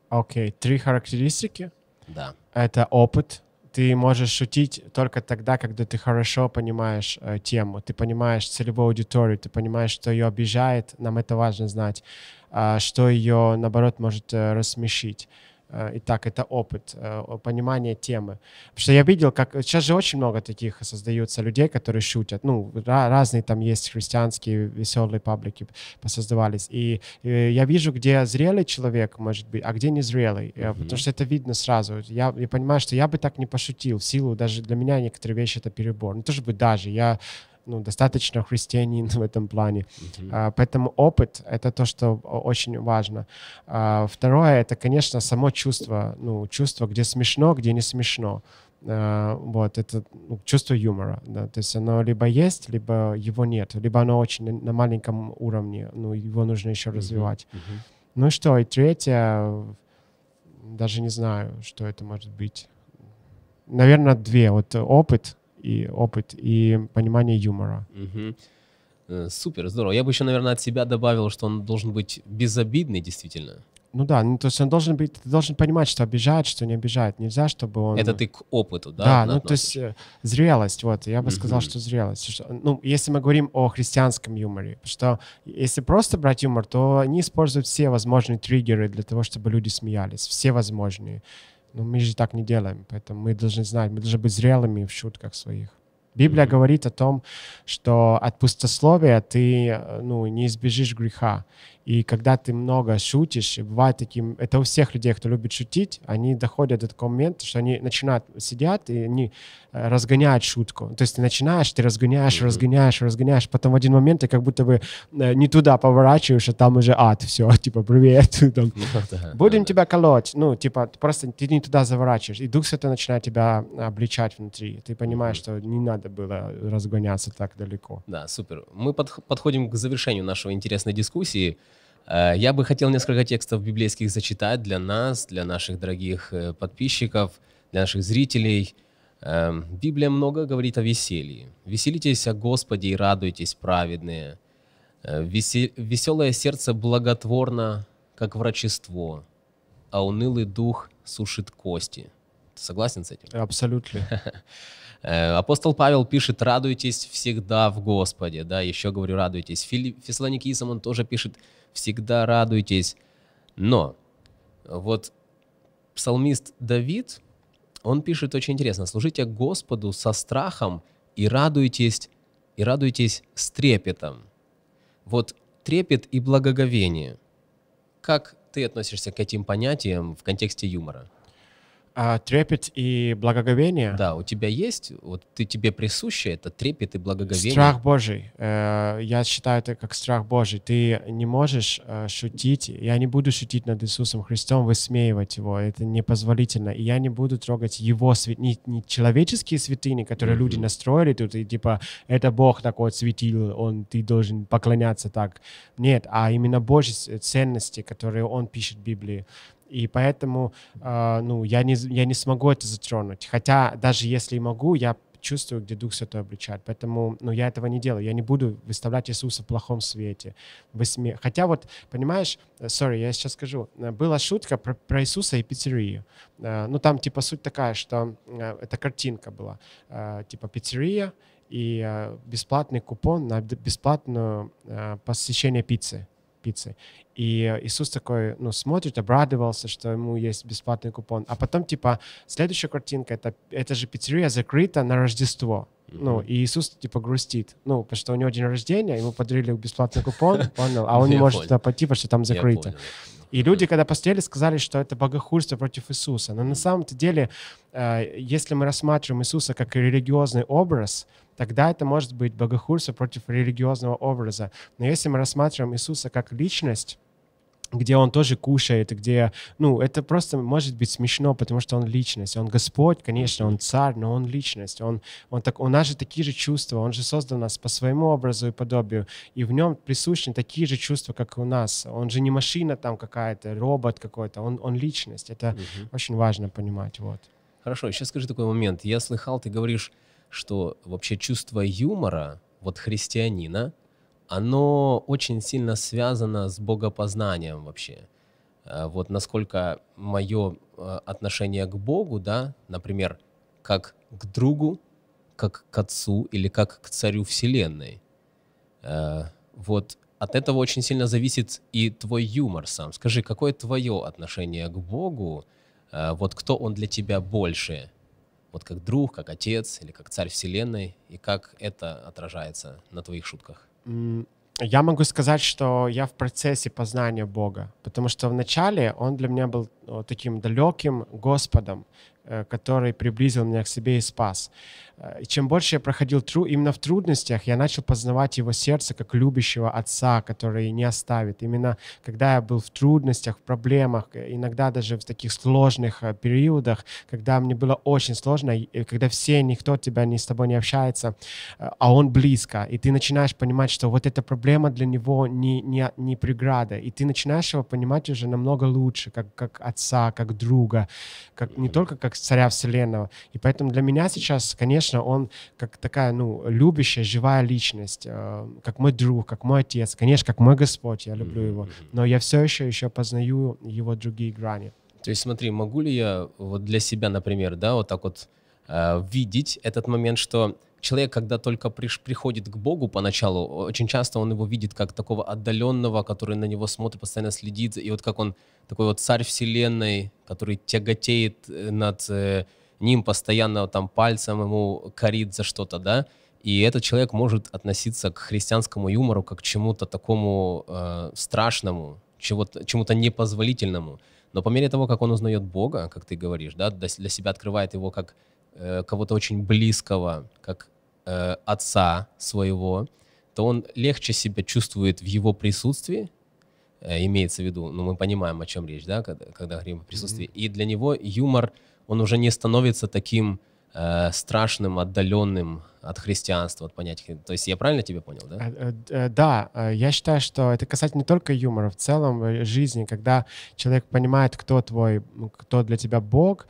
Окей, okay, три характеристики. Да. Это опыт, ты можешь шутить только тогда, когда ты хорошо понимаешь э, тему, ты понимаешь целевую аудиторию, ты понимаешь, что ее обижает, нам это важно знать, э, что ее, наоборот, может э, рассмешить. Э, И так это опыт, э, понимание темы. Потому что я видел, как сейчас же очень много таких создаются людей, которые шутят. Ну, разные там есть христианские веселые паблики посоздавались. И, э, я вижу, где зрелый человек может быть, а где незрелый. Mm-hmm. Потому что это видно сразу. Я, я понимаю, что я бы так не пошутил. В силу даже для меня некоторые вещи это перебор. Ну, тоже бы даже. Я ну, достаточно христианин в этом плане. Mm-hmm. А, поэтому опыт — это то, что очень важно. А, второе — это, конечно, само чувство, ну, чувство, где смешно, где не смешно. А, вот, это ну, чувство юмора, да, то есть оно либо есть, либо его нет, либо оно очень на маленьком уровне, ну, его нужно еще mm-hmm. развивать. Mm-hmm. Ну и что, и третье, даже не знаю, что это может быть. Наверное, две. Вот опыт, и опыт, и понимание юмора. Угу. Супер, здорово. Я бы еще, наверное, от себя добавил, что он должен быть безобидный, действительно. Ну да, ну, то есть он должен быть, ты должен понимать, что обижает, что не обижает. Нельзя, чтобы он... Это ты к опыту, да? Да, ну относишь? то есть э, зрелость, вот, я бы uh-huh. сказал, что зрелость. Что, ну, если мы говорим о христианском юморе, что если просто брать юмор, то они используют все возможные триггеры для того, чтобы люди смеялись, все возможные. Но ну, мы же так не делаем, поэтому мы должны знать, мы должны быть зрелыми в шутках своих. Библия mm-hmm. говорит о том, что от пустословия ты э, ну, не избежишь греха. И когда ты много шутишь, и бывает таким, это у всех людей, кто любит шутить, они доходят до такого момента, что они начинают сидят и они э, разгоняют шутку. То есть ты начинаешь, ты разгоняешь, разгоняешь, разгоняешь, потом в один момент ты как будто бы э, не туда поворачиваешь, а там уже ад, все, типа привет, там, ну, будем тебя колоть, ну типа просто ты не туда заворачиваешь, и Дух Святой начинает тебя э, обличать внутри. Ты понимаешь, что не надо было разгоняться так далеко. Да, супер. Мы подходим к завершению нашего интересной дискуссии. Э, я бы хотел несколько текстов библейских зачитать для нас, для наших дорогих э, подписчиков, для наших зрителей. Эм, Библия много говорит о веселье. «Веселитесь о Господе и радуйтесь, праведные. Э, веселое сердце благотворно, как врачество, а унылый дух сушит кости». Ты согласен с этим? Абсолютно. Э, апостол Павел пишет, радуйтесь всегда в Господе, да, еще говорю, радуйтесь. Фессалоникийцам он тоже пишет, всегда радуйтесь. Но вот псалмист Давид, он пишет очень интересно, служите Господу со страхом и радуйтесь, и радуйтесь с трепетом. Вот трепет и благоговение. Как ты относишься к этим понятиям в контексте юмора? А, трепет и благоговение. Да, у тебя есть, вот ты тебе присуще это трепет и благоговение. Страх Божий. Э, я считаю это как страх Божий. Ты не можешь э, шутить. Я не буду шутить над Иисусом Христом, высмеивать его. Это непозволительно. И я не буду трогать его свят... не, не человеческие святыни, которые mm-hmm. люди настроили тут и типа это Бог такой светил, он ты должен поклоняться так. Нет, а именно Божьи ценности, которые он пишет в Библии. И поэтому э, ну, я, не, я не смогу это затронуть. Хотя даже если и могу, я чувствую, где Дух Святой обличает. Поэтому ну, я этого не делаю. Я не буду выставлять Иисуса в плохом свете. Высме... Хотя вот, понимаешь, э, sorry, я сейчас скажу, э, была шутка про, про Иисуса и пиццерию. Э, ну, там типа суть такая, что это картинка была. Типа пиццерия и бесплатный купон на бесплатное посещение пиццы пиццы. И Иисус такой, ну, смотрит, обрадовался, что ему есть бесплатный купон. А потом, типа, следующая картинка, это, это же пиццерия закрыта на Рождество. Ну, и Иисус, типа, грустит. Ну, потому что у него день рождения, ему подарили бесплатный купон, понял, а он не может туда пойти, потому что там закрыто. И люди, когда посмотрели, сказали, что это богохульство против Иисуса. Но на самом-то деле, э, если мы рассматриваем Иисуса как религиозный образ, тогда это может быть богохульство против религиозного образа. Но если мы рассматриваем Иисуса как личность, где он тоже кушает, где, ну, это просто может быть смешно, потому что он личность, он Господь, конечно, он царь, но он личность, он, он так, у нас же такие же чувства, он же создал нас по своему образу и подобию, и в нем присущи такие же чувства, как и у нас, он же не машина там какая-то, робот какой-то, он, он личность, это угу. очень важно понимать, вот. Хорошо, сейчас скажи такой момент, я слыхал, ты говоришь, что вообще чувство юмора, вот христианина, оно очень сильно связано с богопознанием вообще. Э, вот насколько мое э, отношение к Богу, да, например, как к другу, как к отцу или как к царю Вселенной. Э, вот от этого очень сильно зависит и твой юмор сам. Скажи, какое твое отношение к Богу? Вот кто он для тебя больше? Вот как друг, как отец или как царь Вселенной? И как это отражается на твоих шутках? я могу сказать, что я в процессе познания Бога, потому что вначале Он для меня был э, таким далеким Господом, э, который приблизил меня к себе и спас. И чем больше я проходил тру, именно в трудностях, я начал познавать его сердце как любящего отца, который не оставит. Именно когда я был в трудностях, в проблемах, иногда даже в таких сложных э, периодах, когда мне было очень сложно, э, когда все, никто тебя не с тобой не общается, э, а он близко, и ты начинаешь понимать, что вот эта проблема для него не, не, не преграда, и ты начинаешь его понимать уже намного лучше, как, как отца, как друга, как, не только как царя вселенного. И поэтому для меня сейчас, конечно, конечно, он как такая, ну, любящая, живая личность, э, как мой друг, как мой отец, конечно, как мой Господь, я люблю его, но я все еще, еще познаю его другие грани. То есть смотри, могу ли я вот для себя, например, да, вот так вот э, видеть этот момент, что человек, когда только приш, приходит к Богу поначалу, очень часто он его видит как такого отдаленного, который на него смотрит, постоянно следит, и вот как он такой вот царь вселенной, который тяготеет э, над э, ним постоянно там пальцем ему корит за что-то, да, и этот человек может относиться к христианскому юмору как к чему-то такому э, страшному, чего-то, чему-то непозволительному. Но по мере того, как он узнает Бога, как ты говоришь, да, для себя открывает его как э, кого-то очень близкого, как э, отца своего, то он легче себя чувствует в его присутствии, э, имеется в виду, ну мы понимаем, о чем речь, да, когда, когда говорим о присутствии. Mm-hmm. И для него юмор он уже не становится таким э, страшным, отдаленным от христианства, от понятия. То есть я правильно тебя понял, да? Э, э, э, да, я считаю, что это касательно не только юмора, в целом жизни, когда человек понимает, кто твой, кто для тебя Бог.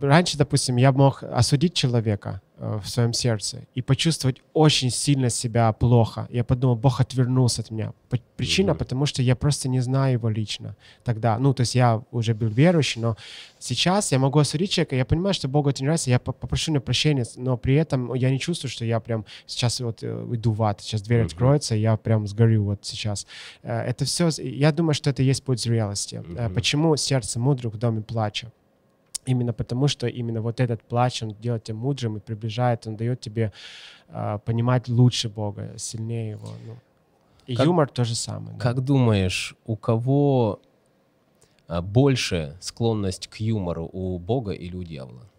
Раньше, допустим, я мог осудить человека, Э, в своем сердце и почувствовать очень сильно себя плохо. Я подумал, Бог отвернулся от меня. Причина, mm-hmm. потому что я просто не знаю его лично тогда. Ну, то есть я уже был верующий, но сейчас я могу осудить человека, я понимаю, что Богу это не нравится, я попрошу него прощения, но при этом я не чувствую, что я прям сейчас вот иду э, в ад, сейчас дверь mm-hmm. откроется, я прям сгорю вот сейчас. Э, это все, я думаю, что это есть путь зрелости. Mm-hmm. Почему сердце мудро в доме плача? именно потому, что именно вот этот плач, он делает тебя мудрым и приближает, он дает тебе э, понимать лучше Бога, сильнее его. Ну. И как, юмор то же самое. Как да. думаешь, у кого а, больше склонность к юмору, у Бога или у дьявола?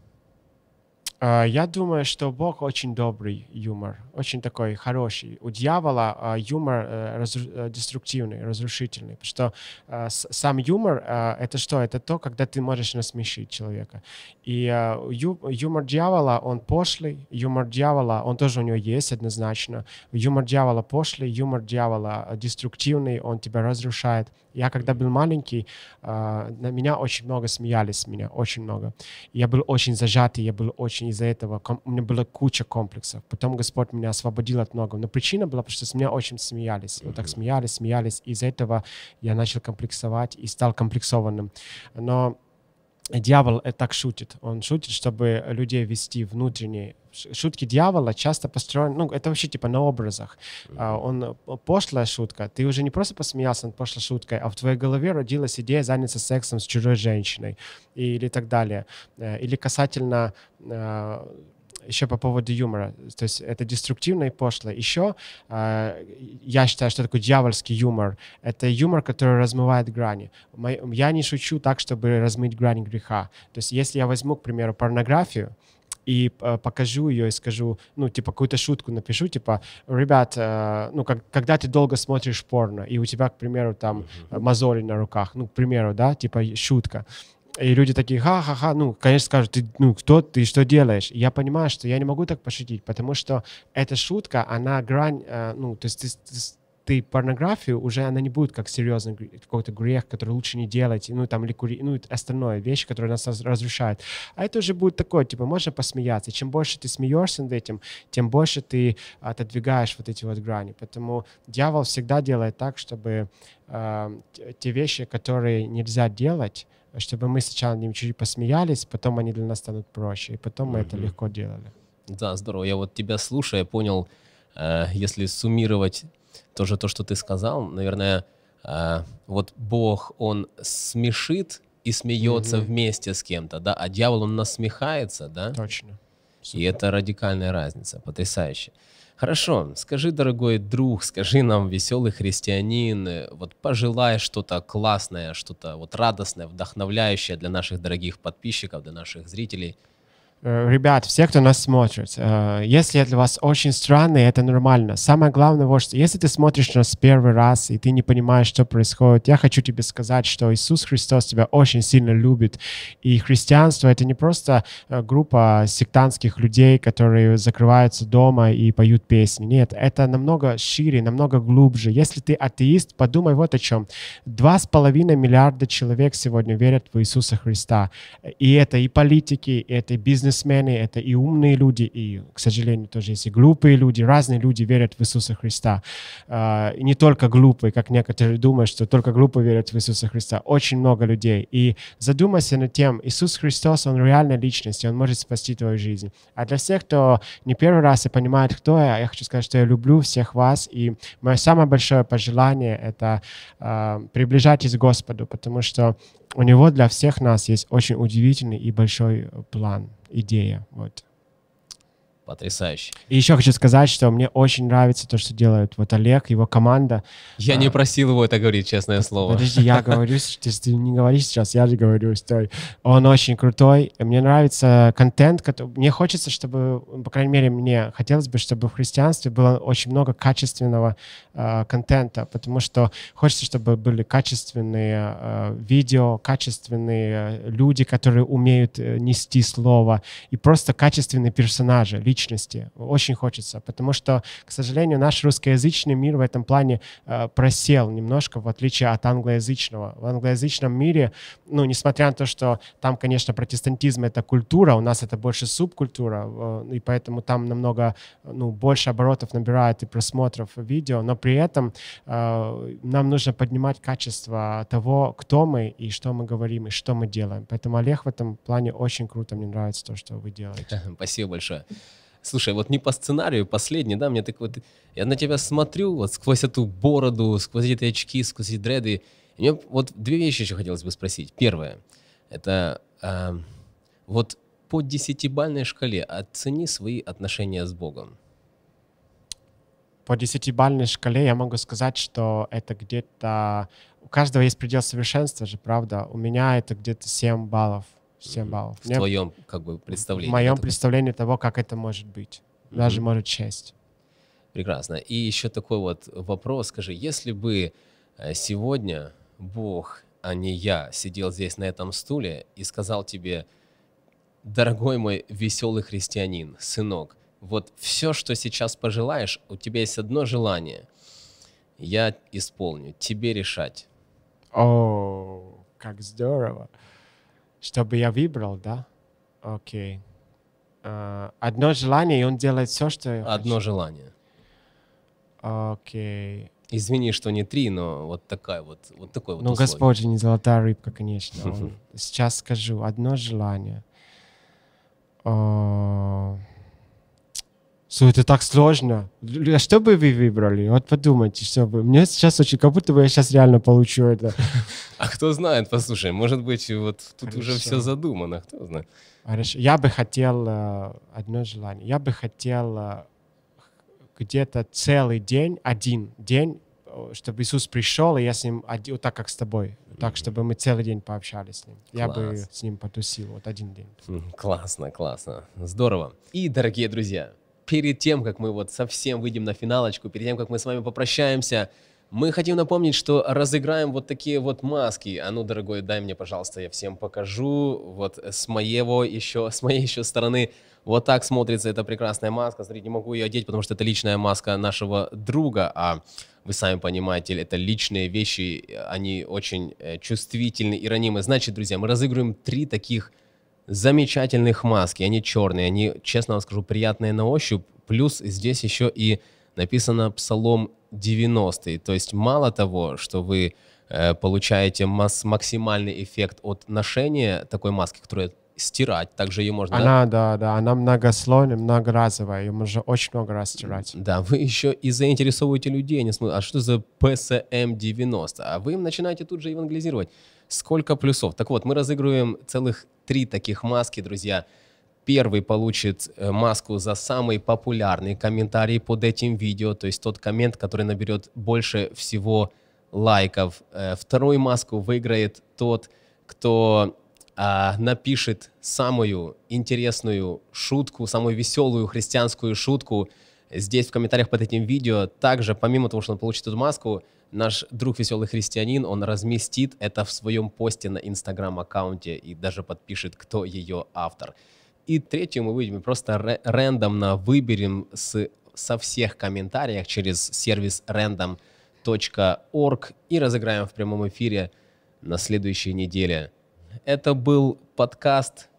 А, я думаю, что Бог очень добрый юмор, очень такой хороший. У дьявола а, юмор э, разру... Э, деструктивный, разрушительный, потому что э, сам юмор — это что? Это то, когда ты можешь насмешить человека. И юмор дьявола, он пошлый, юмор дьявола, он тоже у него есть однозначно. Юмор дьявола пошлый, юмор дьявола деструктивный, он тебя разрушает. Я когда был маленький, а, на меня очень много смеялись, меня очень много. Я был очень зажатый, я был очень из-за этого у меня была куча комплексов. Потом Господь меня освободил от многого. Но причина была, потому что с меня очень смеялись. Вот так смеялись, смеялись. Из-за этого я начал комплексовать и стал комплексованным. Но дьявол э, так шутит. Он шутит, чтобы людей вести внутренне. Шутки дьявола часто построены, ну, это вообще типа на образах. А, он э, пошлая шутка. Ты уже не просто посмеялся над пошлой шуткой, а в твоей голове родилась идея заняться сексом с чужой женщиной или так далее. Э, или касательно еще по поводу юмора. То есть это деструктивно и пошло. Еще э, а, я считаю, что такой дьявольский юмор — это юмор, который размывает грани. Я не шучу так, чтобы размыть грани греха. То есть если я возьму, к примеру, порнографию, и э, покажу ее и скажу, ну, типа, какую-то шутку напишу, типа, ребят, э, ну, как, когда ты долго смотришь порно, и у тебя, к примеру, там uh мозоли на руках, ну, к примеру, да, типа, шутка, и люди такие, ха-ха-ха, ну, конечно, скажут, ты, ну, кто ты, что делаешь? И я понимаю, что я не могу так пошутить, потому что эта шутка, она грань, э, ну, то есть ты, ты, ты порнографию, уже она не будет как серьезный какой-то грех, который лучше не делать, ну, там, или курить, ну, остальное, вещи, которые нас разрушают. А это уже будет такое, типа, можно посмеяться. чем больше ты смеешься над этим, тем больше ты отодвигаешь вот эти вот грани. Поэтому дьявол всегда делает так, чтобы э, те вещи, которые нельзя делать, чтобы мы сначала ним чуть-чуть посмеялись, потом они для нас станут проще, и потом мы это легко делали. Да, здорово. Я вот тебя слушая понял, э, если суммировать тоже то, что ты сказал, наверное, э, вот Бог, он смешит и смеется угу. вместе с кем-то, да, а дьявол, он насмехается, да? Точно. Супер. И это радикальная разница, потрясающе. Хорошо, скажи, дорогой друг, скажи нам, веселый христианин, э, вот пожелай что-то классное, что-то вот радостное, вдохновляющее для наших дорогих подписчиков, для наших зрителей – Э, ребят, все, кто нас смотрит, э, если для вас очень странно, это нормально. Самое главное, вот что, если ты смотришь нас первый раз, и ты не понимаешь, что происходит, я хочу тебе сказать, что Иисус Христос тебя очень сильно любит. И христианство — это не просто э, группа сектантских людей, которые закрываются дома и поют песни. Нет, это намного шире, намного глубже. Если ты атеист, подумай вот о чем. Два с половиной миллиарда человек сегодня верят в Иисуса Христа. И это и политики, и это и бизнес бизнесмены, это и умные люди, и, к сожалению, тоже есть и глупые люди, разные люди верят в Иисуса Христа. А, и не только глупые, как некоторые думают, что только глупые верят в Иисуса Христа. Очень много людей. И задумайся над тем, Иисус Христос, Он реальная личность, и Он может спасти твою жизнь. А для всех, кто не первый раз и понимает, кто я, я хочу сказать, что я люблю всех вас, и мое самое большое пожелание — это а, приближайтесь к Господу, потому что у него для всех нас есть очень удивительный и большой план идея. Вот потрясающе. И еще хочу сказать, что мне очень нравится то, что делают вот Олег, его команда. Я а, не просил его это говорить, честное слово. Подожди, я говорю, ты, ты не говоришь сейчас, я же говорю, стой. Он очень крутой, мне нравится контент, который, мне хочется, чтобы, по крайней мере, мне хотелось бы, чтобы в христианстве было очень много качественного э, контента, потому что хочется, чтобы были качественные э, видео, качественные а, люди, которые умеют э, нести слово, и просто качественные персонажи, личные личности. Очень хочется, потому что, к сожалению, наш русскоязычный мир в этом плане э, просел немножко, в отличие от англоязычного. В англоязычном мире, ну, несмотря на то, что там, конечно, протестантизм — это культура, у нас это больше субкультура, э, и поэтому там намного, ну, больше оборотов набирает и просмотров видео, но при этом э, нам нужно поднимать качество того, кто мы и что мы говорим, и что мы делаем. Поэтому Олег в этом плане очень круто, мне нравится то, что вы делаете. Спасибо большое. Слушай, вот не по сценарию, последний, да, мне так вот, я на тебя смотрю вот сквозь эту бороду, сквозь эти очки, сквозь эти дреды. И мне вот две вещи еще хотелось бы спросить. Первое, это э, вот по десятибальной шкале оцени свои отношения с Богом. По десятибальной шкале я могу сказать, что это где-то... У каждого есть предел совершенства же, правда? У меня это где-то 7 баллов. 7 баллов. В Мне, твоем как бы представлении. В моем этого. представлении того, как это может быть. Mm-hmm. Даже может 6. Прекрасно. И еще такой вот вопрос. Скажи, если бы э, сегодня Бог, а не я, сидел здесь на этом стуле и сказал тебе, дорогой мой веселый христианин, сынок, вот все, что сейчас пожелаешь, у тебя есть одно желание. Я исполню. Тебе решать. О, как здорово. Uh, чтобы я выбрал, да? Окей. Okay. Э, одно желание, и он делает все, что я Одно хочу. желание. Окей. Okay. Извини, что не три, но вот такая вот, вот такой вот. Ну, Господи, не золотая рыбка, конечно. Сейчас скажу. Одно желание. О... Э, это так сложно. А Что бы вы выбрали? Вот подумайте, что бы. Мне сейчас очень, как будто бы я сейчас реально получу это. А кто знает, послушай, может быть, вот тут Хорошо. уже все задумано, кто знает. Хорошо. Я бы хотел э, одно желание. Я бы хотел э, где-то целый день, один день, э, чтобы Иисус пришел, и я с ним один, вот так как с тобой, так, чтобы мы целый день пообщались с ним. Класс. Я бы с ним потусил вот один день. Хм, классно, классно. Здорово. И, дорогие друзья, перед тем, как мы вот совсем выйдем на финалочку, перед тем, как мы с вами попрощаемся, мы хотим напомнить, что разыграем вот такие вот маски. А ну, дорогой, дай мне, пожалуйста, я всем покажу. Вот с моего еще, с моей еще стороны вот так смотрится эта прекрасная маска. Смотрите, не могу ее одеть, потому что это личная маска нашего друга. А вы сами понимаете, это личные вещи, они очень э, чувствительны и ранимы. Значит, друзья, мы разыгрываем три таких замечательных маски. Они черные, они, честно вам скажу, приятные на ощупь. Плюс здесь еще и написано Псалом 90. То есть мало того, что вы э, получаете масс максимальный эффект от ношения такой маски, которую стирать, также ее можно... Она, да, да, да она многослойная, многоразовая, ее можно очень много раз стирать. Да, вы еще и заинтересовываете людей, они смотрят, а что за PSM-90? А вы им начинаете тут же евангелизировать. Сколько плюсов. Так вот, мы разыгрываем целых три таких маски, друзья первый получит э, маску за самый популярный комментарий под этим видео, то есть тот коммент, который наберет больше всего лайков. Э, вторую маску выиграет тот, кто а, напишет самую интересную шутку, самую веселую христианскую шутку здесь в комментариях под этим видео. Также, помимо того, что он получит эту маску, наш друг веселый христианин, он разместит это в своем посте на инстаграм-аккаунте и даже подпишет, кто ее автор. И третью мы выйдем просто рандомно выберем с, со всех комментариев через сервис random.org и разыграем в прямом эфире на следующей неделе. Это был подкаст,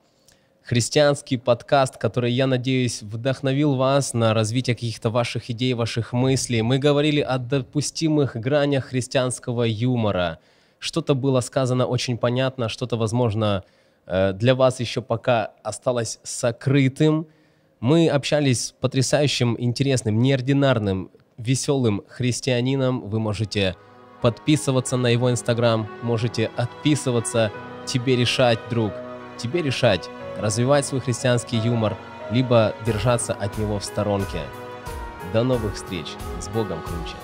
христианский подкаст, который, я надеюсь, вдохновил вас на развитие каких-то ваших идей, ваших мыслей. Мы говорили о допустимых гранях христианского юмора. Что-то было сказано очень понятно, что-то, возможно, Э, для вас еще пока осталось сокрытым. Мы общались с потрясающим, интересным, неординарным, веселым христианином. Вы можете подписываться на его инстаграм, можете отписываться. Тебе решать, друг, тебе решать, развивать свой христианский юмор, либо держаться от него в сторонке. До новых встреч. С Богом круче.